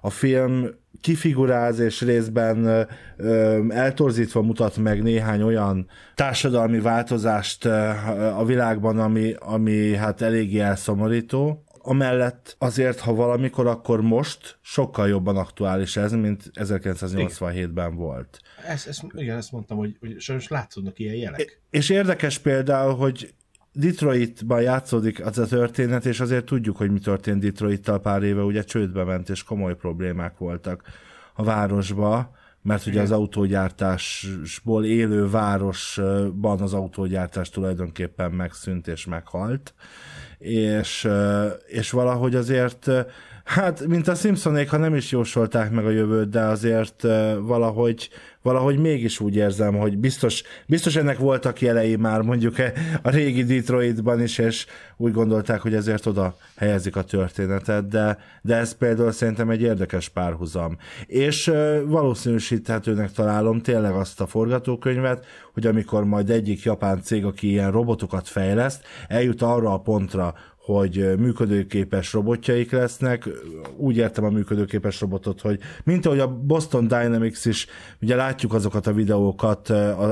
Speaker 3: a film kifiguráz és részben ö, eltorzítva mutat meg néhány olyan társadalmi változást a világban, ami, ami hát eléggé elszomorító, amellett azért, ha valamikor, akkor most sokkal jobban aktuális ez, mint 1987-ben volt.
Speaker 1: Ez, ez, igen, ezt mondtam, hogy, hogy sajnos látszódnak ilyen jelek.
Speaker 3: És érdekes például, hogy Detroitban játszódik az a történet, és azért tudjuk, hogy mi történt Detroittal pár éve, ugye csődbe ment, és komoly problémák voltak a városba, mert ugye az autógyártásból élő városban az autógyártás tulajdonképpen megszűnt és meghalt, és, eh, és valahogy azért, eh, hát mint a Simpsonék, ha nem is jósolták meg a jövőt, de azért eh, valahogy valahogy mégis úgy érzem, hogy biztos, biztos ennek voltak jelei már mondjuk e, a régi Detroitban is, és úgy gondolták, hogy ezért oda helyezik a történetet, de, de ez például szerintem egy érdekes párhuzam. És valószínűsíthetőnek találom tényleg azt a forgatókönyvet, hogy amikor majd egyik japán cég, aki ilyen robotokat fejleszt, eljut arra a pontra, hogy működőképes robotjaik lesznek. Úgy értem a működőképes robotot, hogy mint ahogy a Boston Dynamics is, ugye látjuk azokat a videókat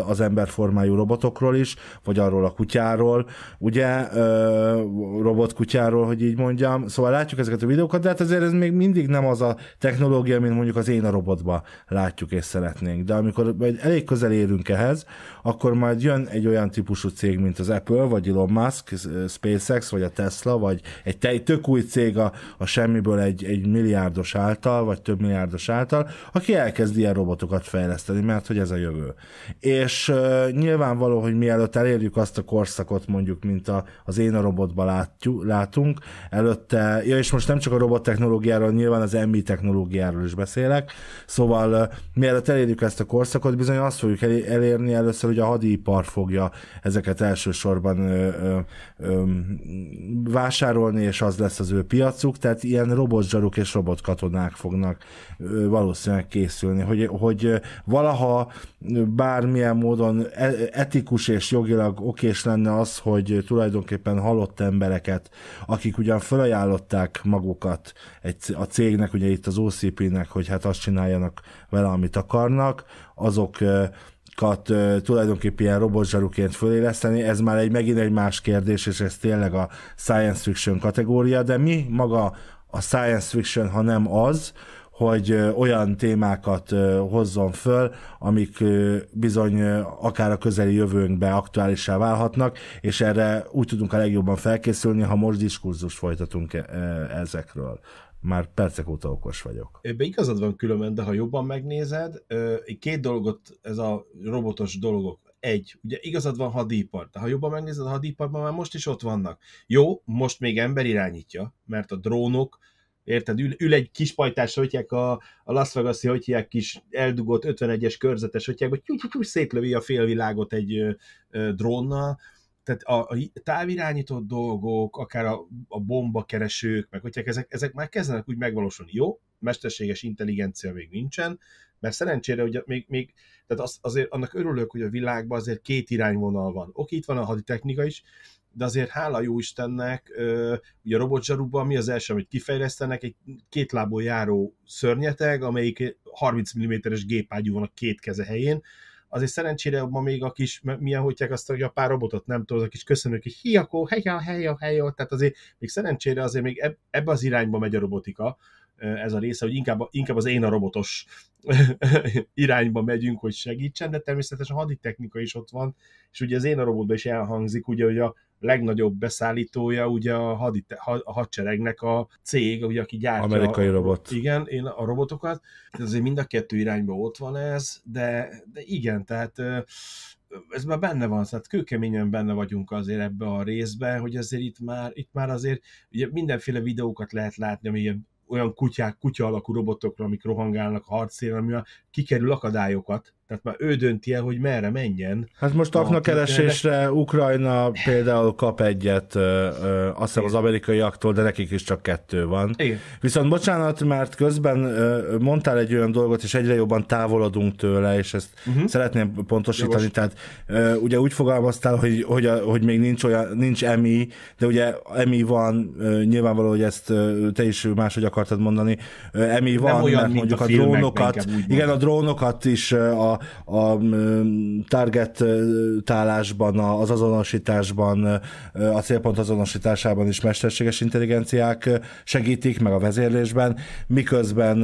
Speaker 3: az emberformájú robotokról is, vagy arról a kutyáról, ugye, robotkutyáról, hogy így mondjam. Szóval látjuk ezeket a videókat, de hát azért ez még mindig nem az a technológia, mint mondjuk az én a robotba látjuk és szeretnénk. De amikor elég közel érünk ehhez, akkor majd jön egy olyan típusú cég, mint az Apple, vagy Elon Musk, SpaceX, vagy a Tesla, Tesla, vagy egy te, tök új cég a, a semmiből egy, egy milliárdos által, vagy több milliárdos által, aki elkezd ilyen robotokat fejleszteni, mert hogy ez a jövő. És uh, nyilvánvaló, hogy mielőtt elérjük azt a korszakot, mondjuk, mint a, az én a robotban látjuk, látunk, előtte, ja és most nem csak a robot technológiáról, nyilván az MI technológiáról is beszélek, szóval uh, mielőtt elérjük ezt a korszakot, bizony azt fogjuk elérni először, hogy a hadipar fogja ezeket elsősorban ö, ö, ö, vásárolni, és az lesz az ő piacuk, tehát ilyen robotzsaruk és robotkatonák fognak valószínűleg készülni, hogy, hogy valaha bármilyen módon e, etikus és jogilag okés lenne az, hogy tulajdonképpen halott embereket, akik ugyan felajánlották magukat egy, a cégnek, ugye itt az OCP-nek, hogy hát azt csináljanak vele, amit akarnak, azok kat tulajdonképpen ilyen robotzsaruként föléleszteni, ez már egy megint egy más kérdés, és ez tényleg a science fiction kategória, de mi maga a science fiction, ha nem az, hogy olyan témákat hozzon föl, amik bizony akár a közeli jövőnkbe aktuálisá válhatnak, és erre úgy tudunk a legjobban felkészülni, ha most diskurzus folytatunk e, e, ezekről már percek óta okos vagyok.
Speaker 1: Ebben igazad van különben, de ha jobban megnézed, két dolgot, ez a robotos dolgok, egy, ugye igazad van hadipar, de ha jobban megnézed, a hadiparban már most is ott vannak. Jó, most még ember irányítja, mert a drónok, érted, ül, ül egy kis pajtás, hogy a, a Las vegas hogy hívják, kis eldugott 51-es körzetes, hogy hogy szétlövi a félvilágot egy ö, ö, drónnal, tehát a, a távirányított dolgok, akár a, a bombakeresők, meg hogy ezek, ezek már kezdenek úgy megvalósulni. Jó, mesterséges intelligencia még nincsen, mert szerencsére ugye még, még tehát az, azért annak örülök, hogy a világban azért két irányvonal van. Oké, itt van a haditechnika is, de azért hála jó Istennek, ugye a robotzsarukban mi az első, amit kifejlesztenek, egy kétlábon járó szörnyeteg, amelyik 30 mm-es gépágyú van a két keze helyén, azért szerencsére ma még a kis, milyen hogyják azt a pár robotot, nem tudod, az a kis köszönők, hogy hiakó, helya, helya, helya. tehát azért még szerencsére azért még eb, ebbe az irányba megy a robotika, ez a része, hogy inkább, inkább az én a robotos irányba megyünk, hogy segítsen, de természetesen a haditechnika is ott van, és ugye az én a robotban is elhangzik, ugye, hogy a, legnagyobb beszállítója ugye a, hadite, a hadseregnek a cég, ugye, aki gyártja Amerikai a, robot. Igen, én a robotokat. Azért mind a kettő irányba ott van ez, de, de igen, tehát ez már benne van, tehát kőkeményen benne vagyunk azért ebbe a részbe, hogy azért itt már, itt már azért ugye mindenféle videókat lehet látni, ami ilyen olyan kutyák, kutya alakú robotokra, amik rohangálnak a harcéren, ami kikerül akadályokat, tehát már ő dönti el, hogy merre menjen. Hát most aknakeresésre
Speaker 3: Ukrajna például kap egyet, azt hiszem az amerikaiaktól, de nekik is csak kettő van. Igen. Viszont bocsánat, mert közben mondtál egy olyan dolgot, és egyre jobban távolodunk tőle, és ezt uh-huh. szeretném pontosítani. Jogos. Tehát ugye úgy fogalmaztál, hogy, hogy, hogy még nincs olyan, nincs emi, de ugye emi van, nyilvánvaló, hogy ezt te is máshogy akartad mondani, emi van, Nem olyan, mert mondjuk a, a drónokat, igen, a drónokat is a a, target tálásban, az azonosításban, a célpont azonosításában is mesterséges intelligenciák segítik, meg a vezérlésben, miközben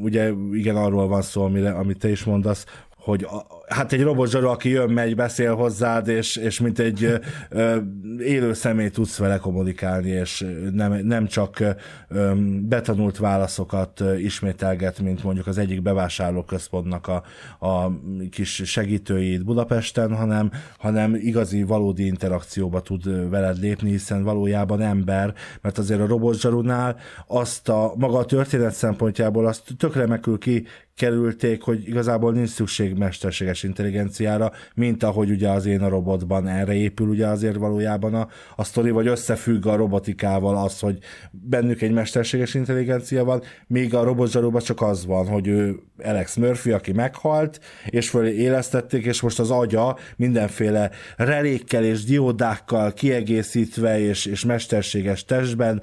Speaker 3: ugye igen, arról van szó, amire, amit te is mondasz, hogy a, hát egy robotzsaru, aki jön, megy, beszél hozzád, és, és mint egy ö, élő személy tudsz vele kommunikálni, és nem, nem csak ö, betanult válaszokat ismételget, mint mondjuk az egyik bevásárlóközpontnak a, a kis segítőit Budapesten, hanem, hanem igazi, valódi interakcióba tud veled lépni, hiszen valójában ember, mert azért a robotzsarunál azt a maga a történet szempontjából azt tök remekül ki kerülték, hogy igazából nincs szükség mesterséges mesterséges intelligenciára, mint ahogy ugye az én a robotban erre épül, ugye azért valójában a, a sztori, vagy összefügg a robotikával az, hogy bennük egy mesterséges intelligencia van, míg a robotzsarúban csak az van, hogy ő Alex Murphy, aki meghalt, és fölélesztették, és most az agya mindenféle relékkel és diódákkal kiegészítve és, és mesterséges testben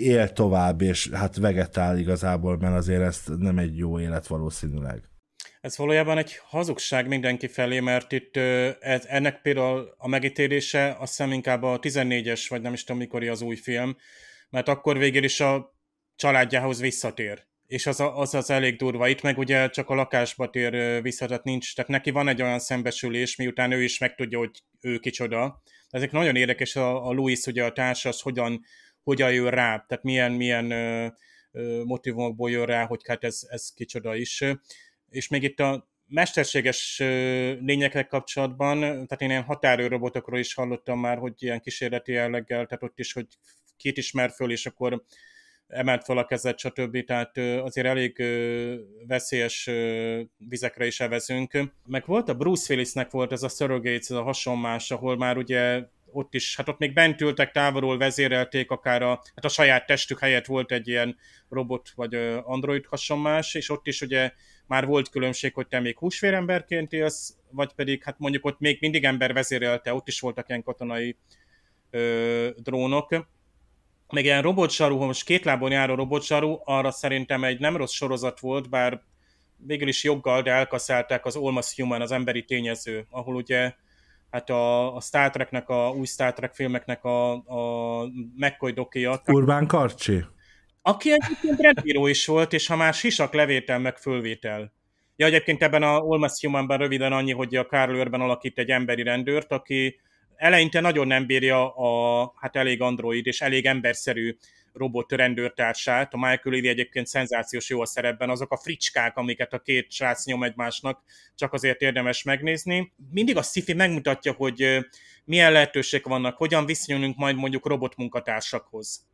Speaker 3: él tovább, és hát vegetál igazából, mert azért ezt nem egy jó élet valószínűleg
Speaker 2: ez valójában egy hazugság mindenki felé, mert itt ez, ennek például a megítélése azt hiszem inkább a 14-es, vagy nem is tudom mikori az új film, mert akkor végül is a családjához visszatér. És az, az az elég durva. Itt meg ugye csak a lakásba tér vissza, tehát nincs, tehát neki van egy olyan szembesülés, miután ő is megtudja, hogy ő kicsoda. Ezek nagyon érdekes, a, a Louis, ugye a az hogyan, hogyan jön rá, tehát milyen, milyen motivumokból jön rá, hogy hát ez, ez kicsoda is és még itt a mesterséges lényekkel kapcsolatban, tehát én ilyen határőrobotokról is hallottam már, hogy ilyen kísérleti jelleggel, tehát ott is, hogy két ismer föl, és akkor emelt fel a kezed, stb. Tehát azért elég veszélyes vizekre is evezünk. Meg volt a Bruce Willisnek volt ez a Surrogates, ez a hasonmás, ahol már ugye ott is, hát ott még bent ültek, távolról vezérelték, akár a, hát a saját testük helyett volt egy ilyen robot vagy android hasonmás, és ott is ugye már volt különbség, hogy te még húsvéremberként élsz, vagy pedig hát mondjuk ott még mindig ember vezérelte, ott is voltak ilyen katonai ö, drónok. Meg ilyen robotsarú, most két lábon járó robotsarú, arra szerintem egy nem rossz sorozat volt, bár végül is joggal, de elkaszálták az Olmas Human, az emberi tényező, ahol ugye hát a, a Star Treknek, a új Star Trek filmeknek a, a McCoy dokia.
Speaker 3: Urbán Karcsi?
Speaker 2: Aki egyébként repíró is volt, és ha már sisak levétel meg fölvétel. Ja, egyébként ebben a Olmas Humanban röviden annyi, hogy a Carl Urban alakít egy emberi rendőrt, aki eleinte nagyon nem bírja a hát elég android és elég emberszerű robot rendőrtársát. A Michael Lee egyébként szenzációs jó a szerepben, azok a fricskák, amiket a két srác nyom egymásnak, csak azért érdemes megnézni. Mindig a sci megmutatja, hogy milyen lehetőségek vannak, hogyan viszonyulunk majd mondjuk robot munkatársakhoz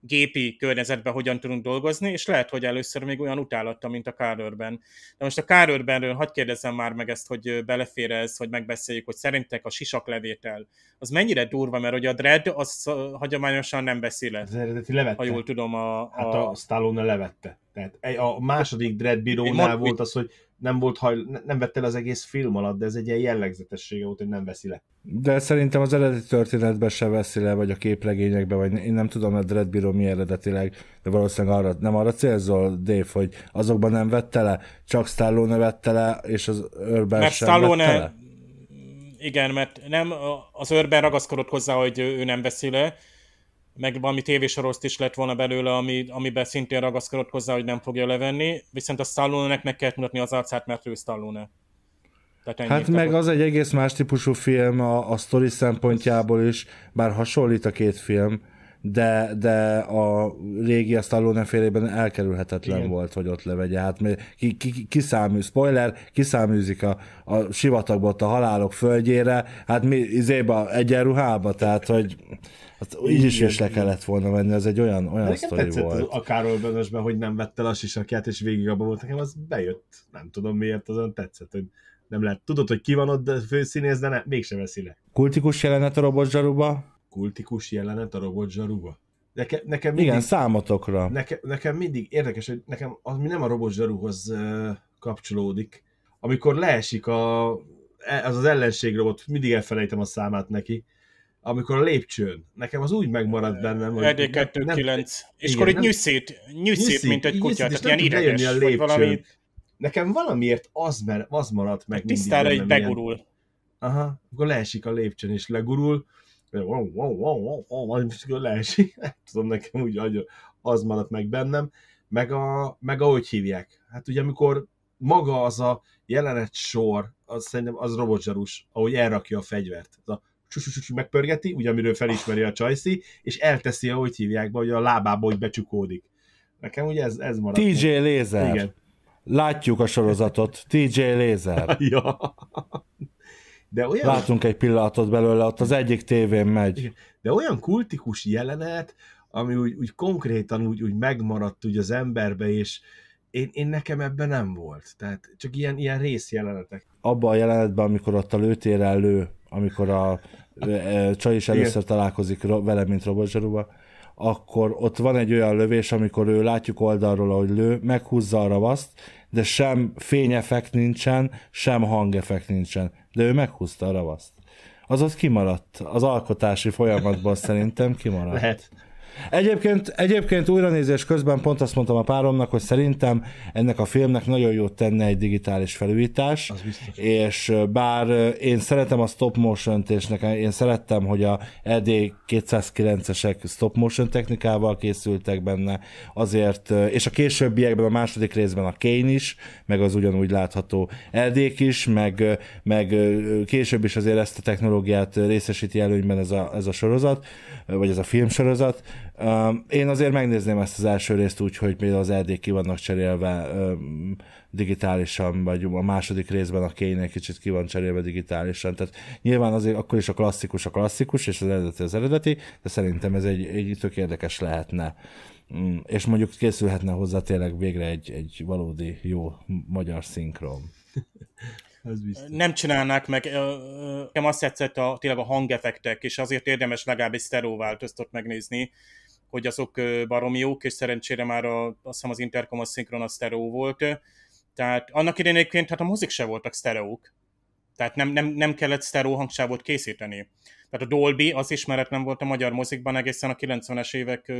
Speaker 2: gépi környezetben hogyan tudunk dolgozni, és lehet, hogy először még olyan utálatta, mint a kárőrben. De most a kárőrbenről hagyd kérdezzem már meg ezt, hogy belefér ez, hogy megbeszéljük, hogy szerintek a levétel, az mennyire durva, mert hogy a Dread az hagyományosan nem beszél. Az eredeti levette. Ha jól tudom, a... Hát a... Hát a Stallone
Speaker 1: levette. Tehát e, a második Dread bírónál mond... volt az, hogy nem volt hajl... nem vett el az egész film alatt, de ez egy ilyen jellegzetessége volt, hogy nem veszi le.
Speaker 3: De szerintem az eredeti történetben se veszi le, vagy a képregényekben, vagy én nem tudom, a Dread Bureau mi eredetileg, de valószínűleg arra, nem arra célzol, Dave, hogy azokban nem vette le, csak Stallone vette le, és az őrben sem Stallone... vette le?
Speaker 2: Igen, mert nem, az őrben ragaszkodott hozzá, hogy ő nem veszi le, meg valami tévésorozt is lett volna belőle, ami, amiben szintén ragaszkodott hozzá, hogy nem fogja levenni, viszont a Stallone-nek meg kellett mutatni az arcát, mert ő Stallone. Tehát hát meg az
Speaker 3: egy egész más típusú film a, a sztori szempontjából is, bár hasonlít a két film, de, de a régi a Stallone félében elkerülhetetlen Igen. volt, hogy ott levegye. Hát ki, ki, kiszámű, spoiler, kiszáműzik a, a sivatagból a halálok földjére, hát mi izéba egyenruhába, tehát hogy hát így is, is le kellett volna venni, ez egy olyan, olyan sztori volt. a
Speaker 1: Károly Bönösben, hogy nem vette a sisakját,
Speaker 3: és végig abban
Speaker 1: volt, nekem az bejött, nem tudom miért, azon tetszett, hogy nem lehet. Tudod, hogy ki van ott főszínész, de ne, mégsem veszi le.
Speaker 3: Kultikus jelenet a robot kultikus jelenet
Speaker 1: a robot zsaruba? Neke, nekem mindig, Igen,
Speaker 3: számotokra. Neke,
Speaker 1: nekem mindig érdekes, hogy nekem az mi nem a robot zsaruhoz kapcsolódik, amikor leesik a, e, az az ellenség robot, mindig elfelejtem a számát neki, amikor a lépcsőn, nekem az úgy megmaradt bennem, hogy... ED2-9,
Speaker 2: és akkor egy nyűszét, nyűszét, mint egy kutya, tehát ilyen ideges, a valami...
Speaker 1: Nekem valamiért az, mert az maradt meg mindig. Tisztára egy begurul. Aha, akkor leesik a lépcsőn, és legurul, wow, wow, wow, wow, wow, leesik, nem hát tudom, nekem úgy az maradt meg bennem, meg, a, meg ahogy hívják. Hát ugye amikor maga az a jelenet sor, az szerintem az robotzsarus, ahogy elrakja a fegyvert. Az a csucsucsucs megpörgeti, ugye amiről felismeri a Csajci, és elteszi, ahogy hívják vagy hogy a lábába hogy becsukódik. Nekem ugye ez, ez maradt. TJ
Speaker 3: Lézer. Igen. Látjuk a sorozatot. TJ Lézer.
Speaker 1: ja. De olyan... Látunk
Speaker 3: egy pillanatot belőle, ott az egyik tévén megy. Igen. De olyan kultikus
Speaker 1: jelenet, ami úgy, úgy konkrétan úgy, úgy megmaradt úgy az emberbe, és én, én nekem ebben nem volt. Tehát csak ilyen, ilyen részjelenetek.
Speaker 3: Abban a jelenetben, amikor ott a lőtér elő, amikor a csaj is először Igen. találkozik vele, mint robotzsarúba, akkor ott van egy olyan lövés, amikor ő látjuk oldalról, ahogy lő, meghúzza a ravaszt, de sem fényeffekt nincsen, sem hangeffekt nincsen de ő meghúzta a ravaszt. Azaz kimaradt. Az alkotási folyamatban szerintem kimaradt. Lehet. Egyébként, egyébként újranézés közben pont azt mondtam a páromnak, hogy szerintem ennek a filmnek nagyon jót tenne egy digitális felújítás, és bár én szeretem a stop motion és nekem, én szerettem, hogy a ED 209-esek stop motion technikával készültek benne, azért, és a későbbiekben, a második részben a Kane is, meg az ugyanúgy látható ED is, meg, meg később is azért ezt a technológiát részesíti előnyben ez a, ez a sorozat, vagy ez a filmsorozat, én azért megnézném ezt az első részt úgy, hogy például az erdék ki vannak cserélve digitálisan, vagy a második részben a egy kicsit ki van cserélve digitálisan. Tehát nyilván azért akkor is a klasszikus a klasszikus, és az eredeti az eredeti, de szerintem ez egy, egy tök érdekes lehetne. Mm, és mondjuk készülhetne hozzá tényleg végre egy, egy valódi jó magyar szinkron.
Speaker 2: Nem csinálnák meg, nekem azt tetszett a, tényleg a hangefektek, és azért érdemes legalább egy stereo változtat megnézni, hogy azok baromi jók, és szerencsére már a, azt hiszem az Intercom az szinkron a sztereó volt. Tehát annak idején egyébként hát a mozik se voltak sztereók. Tehát nem, nem, nem kellett sztereó hangsávot készíteni. Tehát a Dolby az ismeretlen volt a magyar mozikban egészen a 90-es évek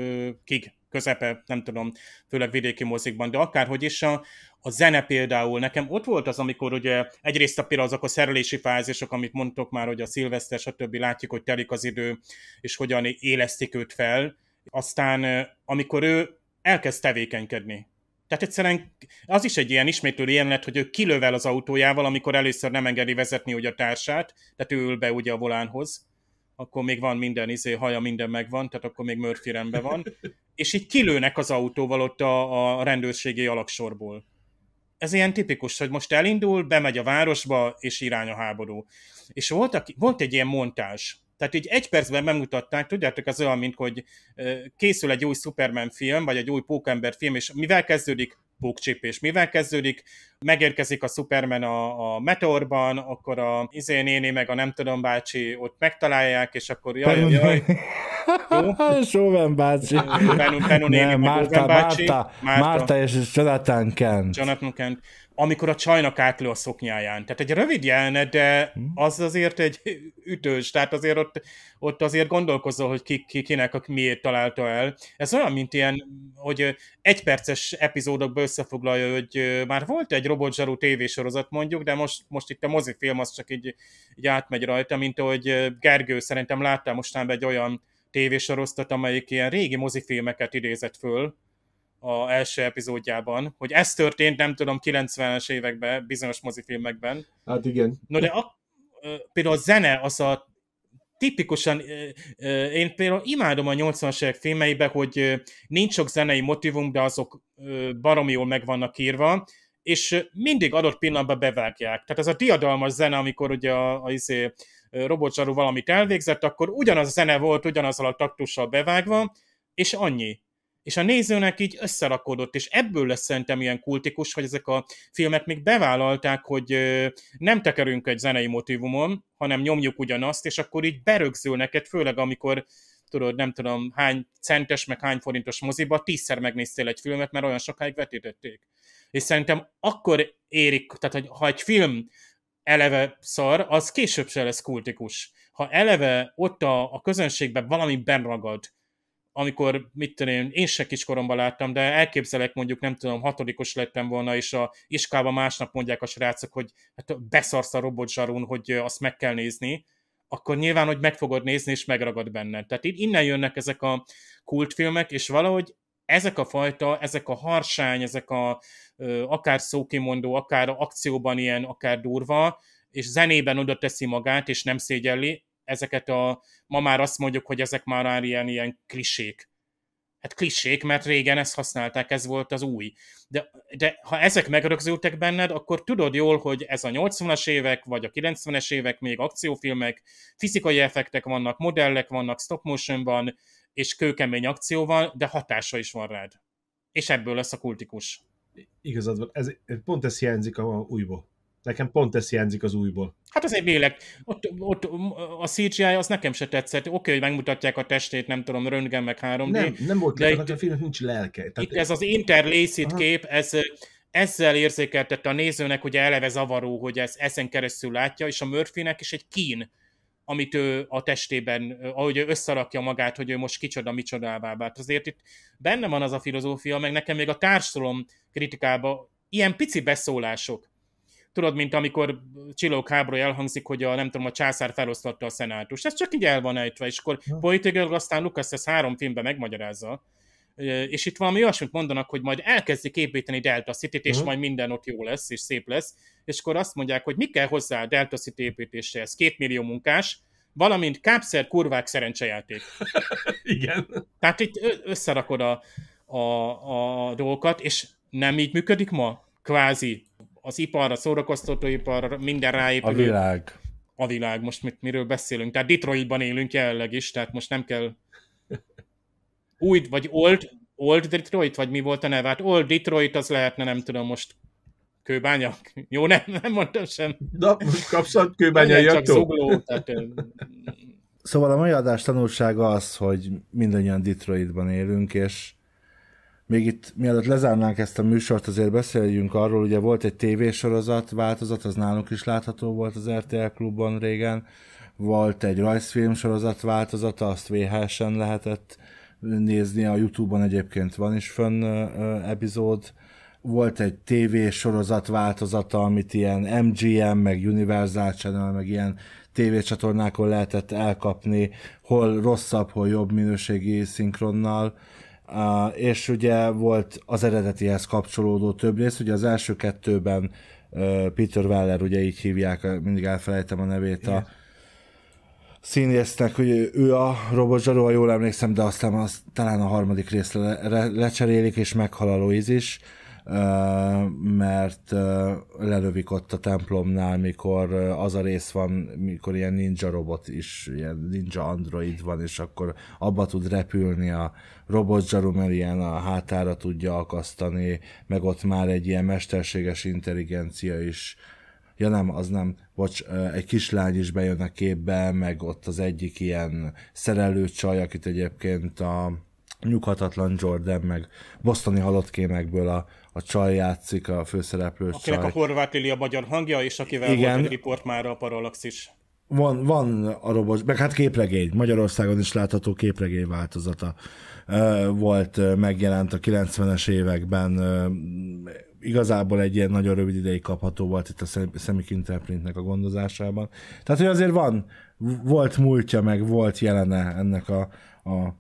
Speaker 2: kig, közepe, nem tudom, főleg vidéki mozikban, de akárhogy is a, a zene például, nekem ott volt az, amikor ugye egyrészt a például azok a szerelési fázisok, amit mondtok már, hogy a szilveszter, stb. látjuk, hogy telik az idő, és hogyan élesztik őt fel, aztán amikor ő elkezd tevékenykedni, tehát egyszerűen az is egy ilyen ismétlő jelenet, hogy ő kilövel az autójával, amikor először nem engedi vezetni ugye a társát, tehát ő ül be ugye a volánhoz, akkor még van minden izé, haja minden megvan, tehát akkor még Murphy rendben van, és így kilőnek az autóval ott a, a rendőrségi alaksorból. Ez ilyen tipikus, hogy most elindul, bemegy a városba, és irány a háború. És volt, aki, volt egy ilyen montás, tehát így egy percben bemutatták, tudjátok, az olyan, mint hogy készül egy új Superman film, vagy egy új Pókember film, és mivel kezdődik? Pókcsépés. Mivel kezdődik? Megérkezik a Superman a, a Meteorban, akkor a izé néni meg a nem tudom bácsi ott megtalálják, és akkor jaj, jaj.
Speaker 3: jaj. Sóven bácsi. Benu, Benu néni, nem, Márta, Márta, bácsi. Márta, Márta,
Speaker 2: és Jonathan Kent. Jonathan Kent amikor a csajnak átlő a szoknyáján. Tehát egy rövid jelenet, de hmm. az azért egy ütős, tehát azért ott, ott azért gondolkozol, hogy ki, ki, kinek a, miért találta el. Ez olyan, mint ilyen, hogy egyperces epizódokban összefoglalja, hogy már volt egy robotzsarú tévésorozat mondjuk, de most, most itt a mozifilm az csak így, így átmegy rajta, mint ahogy Gergő szerintem láttál mostanában egy olyan tévésorozatot, amelyik ilyen régi mozifilmeket idézett föl, a első epizódjában, hogy ez történt, nem tudom, 90-es években, bizonyos mozifilmekben. Hát igen. No, de a, például a zene, az a tipikusan, én például imádom a 80-as évek filmeibe, hogy nincs sok zenei motivum, de azok baromi jól meg vannak írva, és mindig adott pillanatban bevágják. Tehát ez a diadalmas zene, amikor ugye a, a, a izé, robotzsarú valamit elvégzett, akkor ugyanaz a zene volt, ugyanazzal a taktussal bevágva, és annyi és a nézőnek így összerakódott, és ebből lesz szerintem ilyen kultikus, hogy ezek a filmek még bevállalták, hogy nem tekerünk egy zenei motivumon, hanem nyomjuk ugyanazt, és akkor így berögzül neked, főleg amikor tudod, nem tudom, hány centes, meg hány forintos moziba, tízszer megnéztél egy filmet, mert olyan sokáig vetítették. És szerintem akkor érik, tehát hogy ha egy film eleve szar, az később se lesz kultikus. Ha eleve ott a, a közönségben valami benragad, amikor, mit tudom én, én se kiskoromban láttam, de elképzelek mondjuk, nem tudom, hatodikos lettem volna, és a iskában másnap mondják a srácok, hogy hát beszarsz a robotzsarún, hogy azt meg kell nézni, akkor nyilván, hogy meg fogod nézni, és megragad benned. Tehát innen jönnek ezek a kultfilmek, és valahogy ezek a fajta, ezek a harsány, ezek a ö, akár szókimondó, akár akcióban ilyen, akár durva, és zenében oda teszi magát, és nem szégyelli, ezeket a, ma már azt mondjuk, hogy ezek már ilyen, ilyen klisék. Hát klisék, mert régen ezt használták, ez volt az új. De, de ha ezek megrögzültek benned, akkor tudod jól, hogy ez a 80-as évek, vagy a 90-es évek még akciófilmek, fizikai effektek vannak, modellek vannak, stop motion van, és kőkemény akció van, de hatása is van rád. És ebből lesz a kultikus.
Speaker 1: Igazad van, ez, pont ez hiányzik a újból. Nekem pont ez hiányzik az újból.
Speaker 2: Hát azért vélek, ott, ott a CGI az nekem se tetszett. Oké, okay, hogy megmutatják a testét, nem tudom, röntgen meg 3D. Nem, nem volt de itt,
Speaker 1: a filmnek nincs lelke. Tehát itt ez
Speaker 2: az interlészít kép, ez, ezzel érzékeltette a nézőnek, hogy eleve zavaró, hogy ez ezen keresztül látja, és a Murphynek is egy kín, amit ő a testében, ahogy ő összerakja magát, hogy ő most kicsoda, micsodává vált. Azért itt benne van az a filozófia, meg nekem még a társadalom kritikába ilyen pici beszólások, tudod, mint amikor Csillók háború elhangzik, hogy a, nem tudom, a császár felosztotta a szenátust. Ez csak így el van ejtve, és akkor hmm. politikailag aztán Lukasz ezt három filmben megmagyarázza, és itt valami olyasmit mondanak, hogy majd elkezdik építeni Delta City-t, és mm. majd minden ott jó lesz, és szép lesz, és akkor azt mondják, hogy mi kell hozzá a Delta City építéséhez, két millió munkás, valamint kápszer kurvák szerencsejáték. Igen. Tehát itt összerakod a, a, a dolgokat, és nem így működik ma? Kvázi az a szórakoztatóipar, minden ráépül. A világ. A világ, most mit, miről beszélünk. Tehát Detroitban élünk jelenleg is, tehát most nem kell új, vagy old, old Detroit, vagy mi volt a neve? Hát old Detroit az lehetne, nem tudom most kőbánya. Jó, nem, nem mondtam sem. Na, most kapszat a
Speaker 3: Szóval a mai adás tanulsága az, hogy mindannyian Detroitban élünk, és még itt, mielőtt lezárnánk ezt a műsort, azért beszéljünk arról, ugye volt egy tévésorozat változat, az nálunk is látható volt az RTL klubban régen, volt egy rajzfilm sorozat változata, azt VHS-en lehetett nézni, a Youtube-on egyébként van is fönn epizód, volt egy TV sorozat változata, amit ilyen MGM, meg Universal Channel, meg ilyen TV csatornákon lehetett elkapni, hol rosszabb, hol jobb minőségi szinkronnal. Uh, és ugye volt az eredetihez kapcsolódó több rész, ugye az első kettőben uh, Peter Weller, ugye így hívják, mindig elfelejtem a nevét a színésznek, hogy ő a Robot Zsaró, ha jól emlékszem, de aztán az, talán a harmadik részre le, le, lecserélik, és meghal a Louise is. Uh, mert lelövik ott a templomnál, mikor az a rész van, mikor ilyen ninja robot is, ilyen ninja android van, és akkor abba tud repülni a robot zsaru, mert ilyen a hátára tudja akasztani, meg ott már egy ilyen mesterséges intelligencia is ja nem, az nem, bocs, egy kislány is bejön a képbe, meg ott az egyik ilyen szerelőcsaj, csaj, akit egyébként a nyughatatlan Jordan, meg bosztani halottkémekből a, a csaj játszik, a főszereplő Akinek csaj. a
Speaker 2: horvát a magyar hangja, és akivel Igen. volt egy riport már a Parallaxis.
Speaker 3: Van, van a robot, meg hát képregény, Magyarországon is látható képregény változata volt, megjelent a 90-es években, igazából egy ilyen nagyon rövid ideig kapható volt itt a Semik Interprintnek a gondozásában. Tehát, hogy azért van, volt múltja, meg volt jelene ennek a, a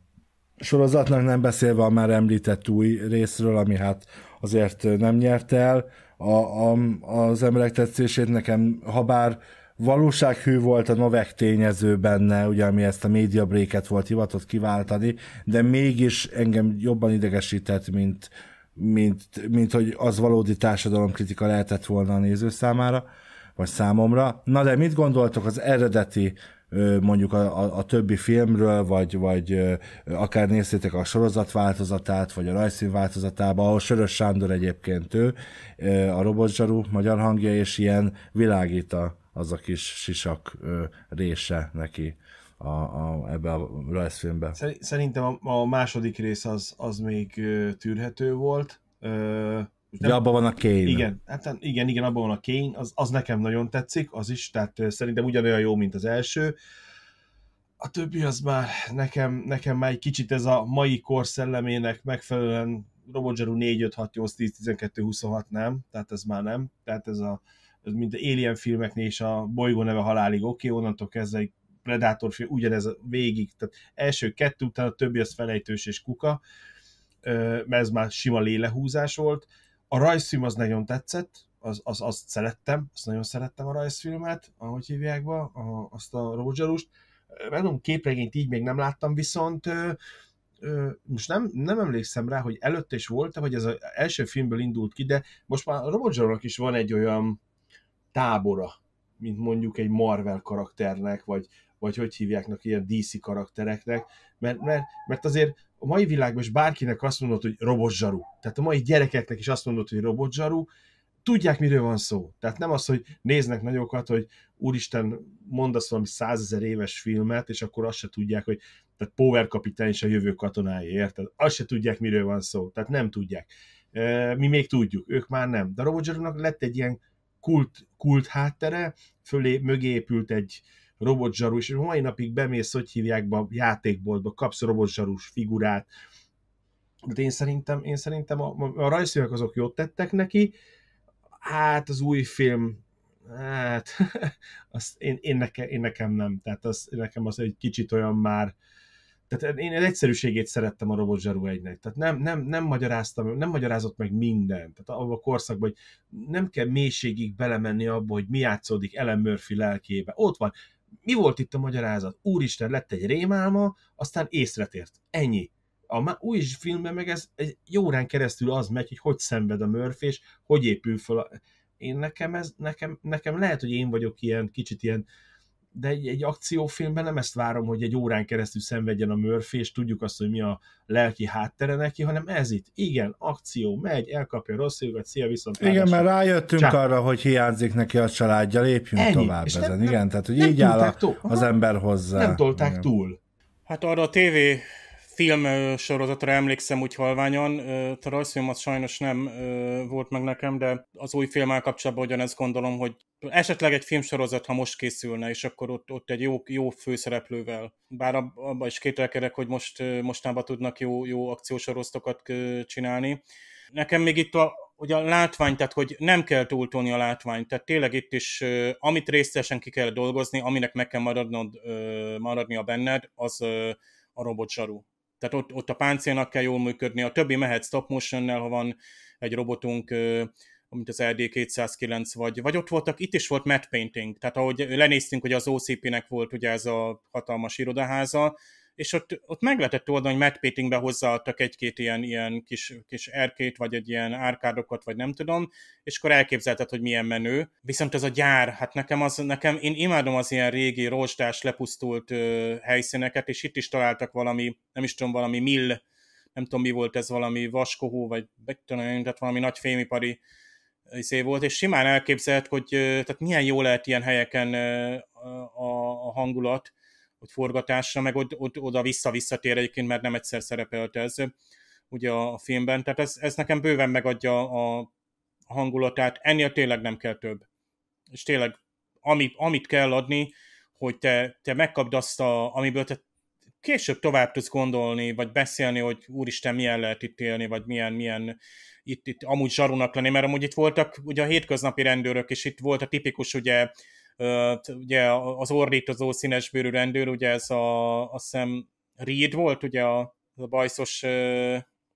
Speaker 3: sorozatnak nem beszélve a már említett új részről, ami hát azért nem nyert el a, a, az emberek tetszését. Nekem, ha bár valósághű volt a Novek tényező benne, ugye, ami ezt a média breaket volt hivatott kiváltani, de mégis engem jobban idegesített, mint, mint, mint hogy az valódi társadalomkritika lehetett volna a néző számára, vagy számomra. Na de mit gondoltok az eredeti mondjuk a, a, a többi filmről, vagy, vagy akár néztétek a sorozat változatát, vagy a rajzfilm változatába, ahol Sörös Sándor egyébként ő, a robotzsarú magyar hangja, és ilyen világít a, az a kis sisak része neki a, a, ebbe a rajzfilmbe.
Speaker 1: Szerintem a, a második rész az, az még tűrhető volt, Ugye nem... abban van a Kane. Igen, hát igen, igen, abban van a Kane, az, az nekem nagyon tetszik, az is, tehát szerintem ugyanolyan jó, mint az első. A többi az már nekem, nekem már egy kicsit ez a mai kor szellemének megfelelően Robot 4, 5, 6, 8, 10, 12, 26 nem, tehát ez már nem, tehát ez a ez mint az Alien filmeknél is a bolygó neve halálig, oké, okay, onnantól kezdve egy Predator film, ugyanez a végig, tehát első kettő, utána a többi az felejtős és kuka, mert ez már sima lélehúzás volt, a rajzfilm az nagyon tetszett, az, az, azt szerettem, azt nagyon szerettem a rajzfilmet, ahogy hívják be, a, azt a Rózsarust. Mondom, képregényt így még nem láttam, viszont ö, ö, most nem, nem emlékszem rá, hogy előtte is volt vagy ez az első filmből indult ki, de most már a Rózsarúnak is van egy olyan tábora, mint mondjuk egy Marvel karakternek, vagy, vagy hogy hívják ilyen DC karaktereknek, mert, mert, mert azért a mai világban is bárkinek azt mondod, hogy robotzsaru. Tehát a mai gyerekeknek is azt mondod, hogy robotzsaru, tudják, miről van szó. Tehát nem az, hogy néznek nagyokat, hogy úristen, mondasz valami százezer éves filmet, és akkor azt se tudják, hogy tehát Power kapitány és a jövő katonája, érted? Azt se tudják, miről van szó. Tehát nem tudják. Mi még tudjuk, ők már nem. De a lett egy ilyen kult, kult háttere, fölé, mögé épült egy, robotzsarú, és mai napig bemész, hogy hívják be a játékboltba, kapsz robotzsarús figurát. De én szerintem, én szerintem a, a rajzfilmek azok jót tettek neki, hát az új film, hát az én, én, nekem, én nekem nem, tehát az, nekem az egy kicsit olyan már, tehát én az egyszerűségét szerettem a Robot Zsaru egynek. Tehát nem, nem, nem, magyaráztam, nem magyarázott meg mindent. Tehát abban a korszakban, hogy nem kell mélységig belemenni abba, hogy mi játszódik Ellen Murphy lelkébe. Ott van, mi volt itt a magyarázat? Úristen, lett egy rémálma, aztán észretért. Ennyi. A új filmben meg ez egy órán keresztül az megy, hogy hogy szenved a Murphy, és hogy épül fel a... Én nekem ez, nekem, nekem lehet, hogy én vagyok ilyen kicsit ilyen de egy, egy akciófilmben nem ezt várom, hogy egy órán keresztül szenvedjen a Murphy, és tudjuk azt, hogy mi a lelki háttere neki, hanem ez itt. Igen, akció, megy, elkapja rossz jövőt, szia,
Speaker 2: viszont Igen, ráadásul. mert rájöttünk Csak. arra,
Speaker 3: hogy hiányzik neki a családja, lépjünk Ennyi. tovább és ezen. Nem, Igen, tehát hogy így áll a, az ember hozzá. Nem tolták Igen. túl.
Speaker 2: Hát arra a tévé film sorozatra emlékszem úgy halványan, a rajzfilm az sajnos nem volt meg nekem, de az új filmmel kapcsolatban ugyanezt gondolom, hogy esetleg egy filmsorozat, ha most készülne, és akkor ott, ott egy jó, jó főszereplővel. Bár abban is kételkedek, hogy most, mostanában tudnak jó, jó akciósoroztokat csinálni. Nekem még itt a, hogy a látvány, tehát hogy nem kell túltolni a látványt, tehát tényleg itt is, amit részesen ki kell dolgozni, aminek meg kell maradnod, maradnia benned, az a robot tehát ott, ott a páncélnak kell jól működni, a többi mehet stop motionnel, ha van egy robotunk, mint az rd 209 vagy, vagy ott voltak, itt is volt matte painting, tehát ahogy lenéztünk, hogy az OCP-nek volt ugye ez a hatalmas irodaháza, és ott, ott meg lehetett oldani, hogy Matt Patingbe hozzáadtak egy-két ilyen, ilyen kis, kis erkét, vagy egy ilyen árkádokat, vagy nem tudom, és akkor elképzelted, hogy milyen menő. Viszont ez a gyár, hát nekem az, nekem, én imádom az ilyen régi rozsdás, lepusztult ö, helyszíneket, és itt is találtak valami, nem is tudom, valami mill, nem tudom mi volt ez, valami vaskohó, vagy tehát valami nagy fémipari izé volt, és simán elképzelt, hogy tehát milyen jó lehet ilyen helyeken a, a hangulat, hogy forgatásra, meg od, od, oda-vissza visszatér egyébként, mert nem egyszer szerepelt ez ugye a, filmben. Tehát ez, ez nekem bőven megadja a hangulatát. Ennél tényleg nem kell több. És tényleg, amit, amit kell adni, hogy te, te megkapd azt, a, amiből te később tovább tudsz gondolni, vagy beszélni, hogy úristen, milyen lehet itt élni, vagy milyen, milyen itt, itt amúgy zsarunak lenni, mert amúgy itt voltak ugye a hétköznapi rendőrök, és itt volt a tipikus ugye ugye az ordítozó színesbőrű rendőr, ugye ez a, a szem Reed volt, ugye a, a bajszos,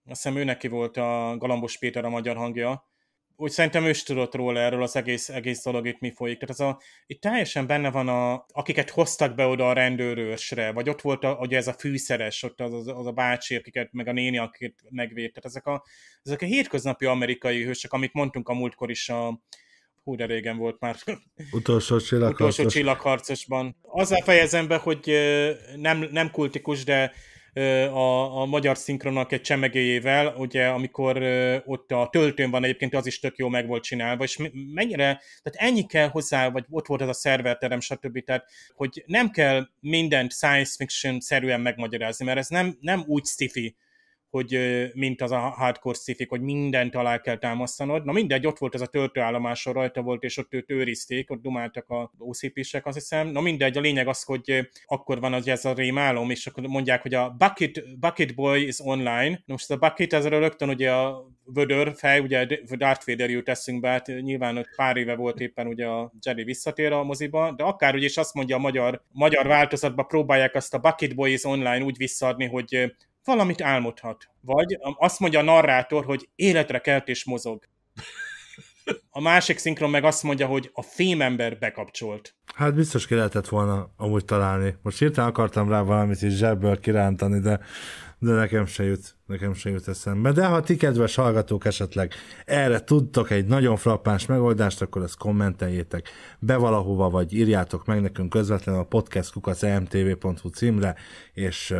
Speaker 2: a szem ő neki volt a Galambos Péter a magyar hangja, úgy szerintem ő is tudott róla erről az egész, egész dolog itt mi folyik. Tehát ez a, itt teljesen benne van, a, akiket hoztak be oda a rendőrősre, vagy ott volt a, ugye ez a fűszeres, ott az, az, az a bácsi, akiket, meg a néni, akit megvédte. Tehát ezek a, ezek a hétköznapi amerikai hősök, amit mondtunk a múltkor is a, hú, de régen volt már.
Speaker 3: Utolsó csillagharcos. Utolsó
Speaker 2: csillagharcosban. Azzal fejezem be, hogy nem, nem kultikus, de a, a magyar szinkronnak egy csemegéjével, ugye amikor ott a töltőn van egyébként, az is tök jó meg volt csinálva, és mennyire, tehát ennyi kell hozzá, vagy ott volt az a szerverterem, stb. Tehát, hogy nem kell mindent science fiction szerűen megmagyarázni, mert ez nem, nem úgy sci hogy mint az a hardcore szifik, hogy mindent alá kell támasztanod. Na mindegy, ott volt ez a töltőállomáson rajta volt, és ott őt őrizték, ott dumáltak a OCP-sek, azt hiszem. Na mindegy, a lényeg az, hogy akkor van az ez a rémálom, és akkor mondják, hogy a Bucket, bucket Boy is online. Na most a Bucket ezzel rögtön ugye a vödör fej, ugye Darth Vader jut eszünkbe, hát nyilván ott pár éve volt éppen ugye a Jedi visszatér a moziba, de akár ugye is azt mondja a magyar, magyar változatban próbálják azt a Bucket Boy is online úgy visszaadni, hogy valamit álmodhat. Vagy azt mondja a narrátor, hogy életre kelt és mozog. A másik szinkron meg azt mondja, hogy a fémember bekapcsolt.
Speaker 3: Hát biztos ki lehetett volna amúgy találni. Most hirtelen akartam rá valamit is zsebből kirántani, de de nekem se jut, nekem se jut eszembe. De ha ti kedves hallgatók esetleg erre tudtok egy nagyon frappáns megoldást, akkor ezt kommenteljétek be valahova, vagy írjátok meg nekünk közvetlenül a podcastkukacmtv.hu címre, és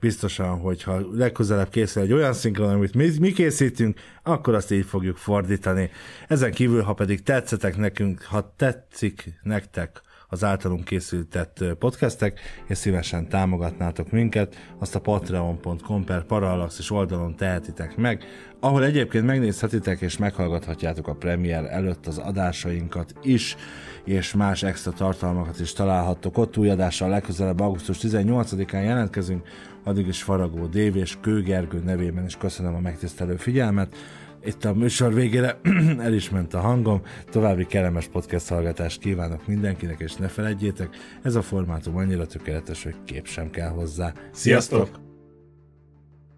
Speaker 3: biztosan, hogyha legközelebb készül egy olyan szinkron, amit mi, mi készítünk, akkor azt így fogjuk fordítani. Ezen kívül, ha pedig tetszetek nekünk, ha tetszik nektek az általunk készített podcastek, és szívesen támogatnátok minket, azt a patreon.com per parallax és oldalon tehetitek meg, ahol egyébként megnézhetitek és meghallgathatjátok a premier előtt az adásainkat is, és más extra tartalmakat is találhattok ott. Új adással legközelebb augusztus 18-án jelentkezünk, addig is Faragó Dév és Kőgergő nevében is köszönöm a megtisztelő figyelmet, itt a műsor végére el is ment a hangom, további kellemes podcast hallgatást kívánok mindenkinek, és ne felejtjétek, ez a formátum annyira tökéletes, hogy kép sem kell hozzá. Sziasztok! Sziasztok!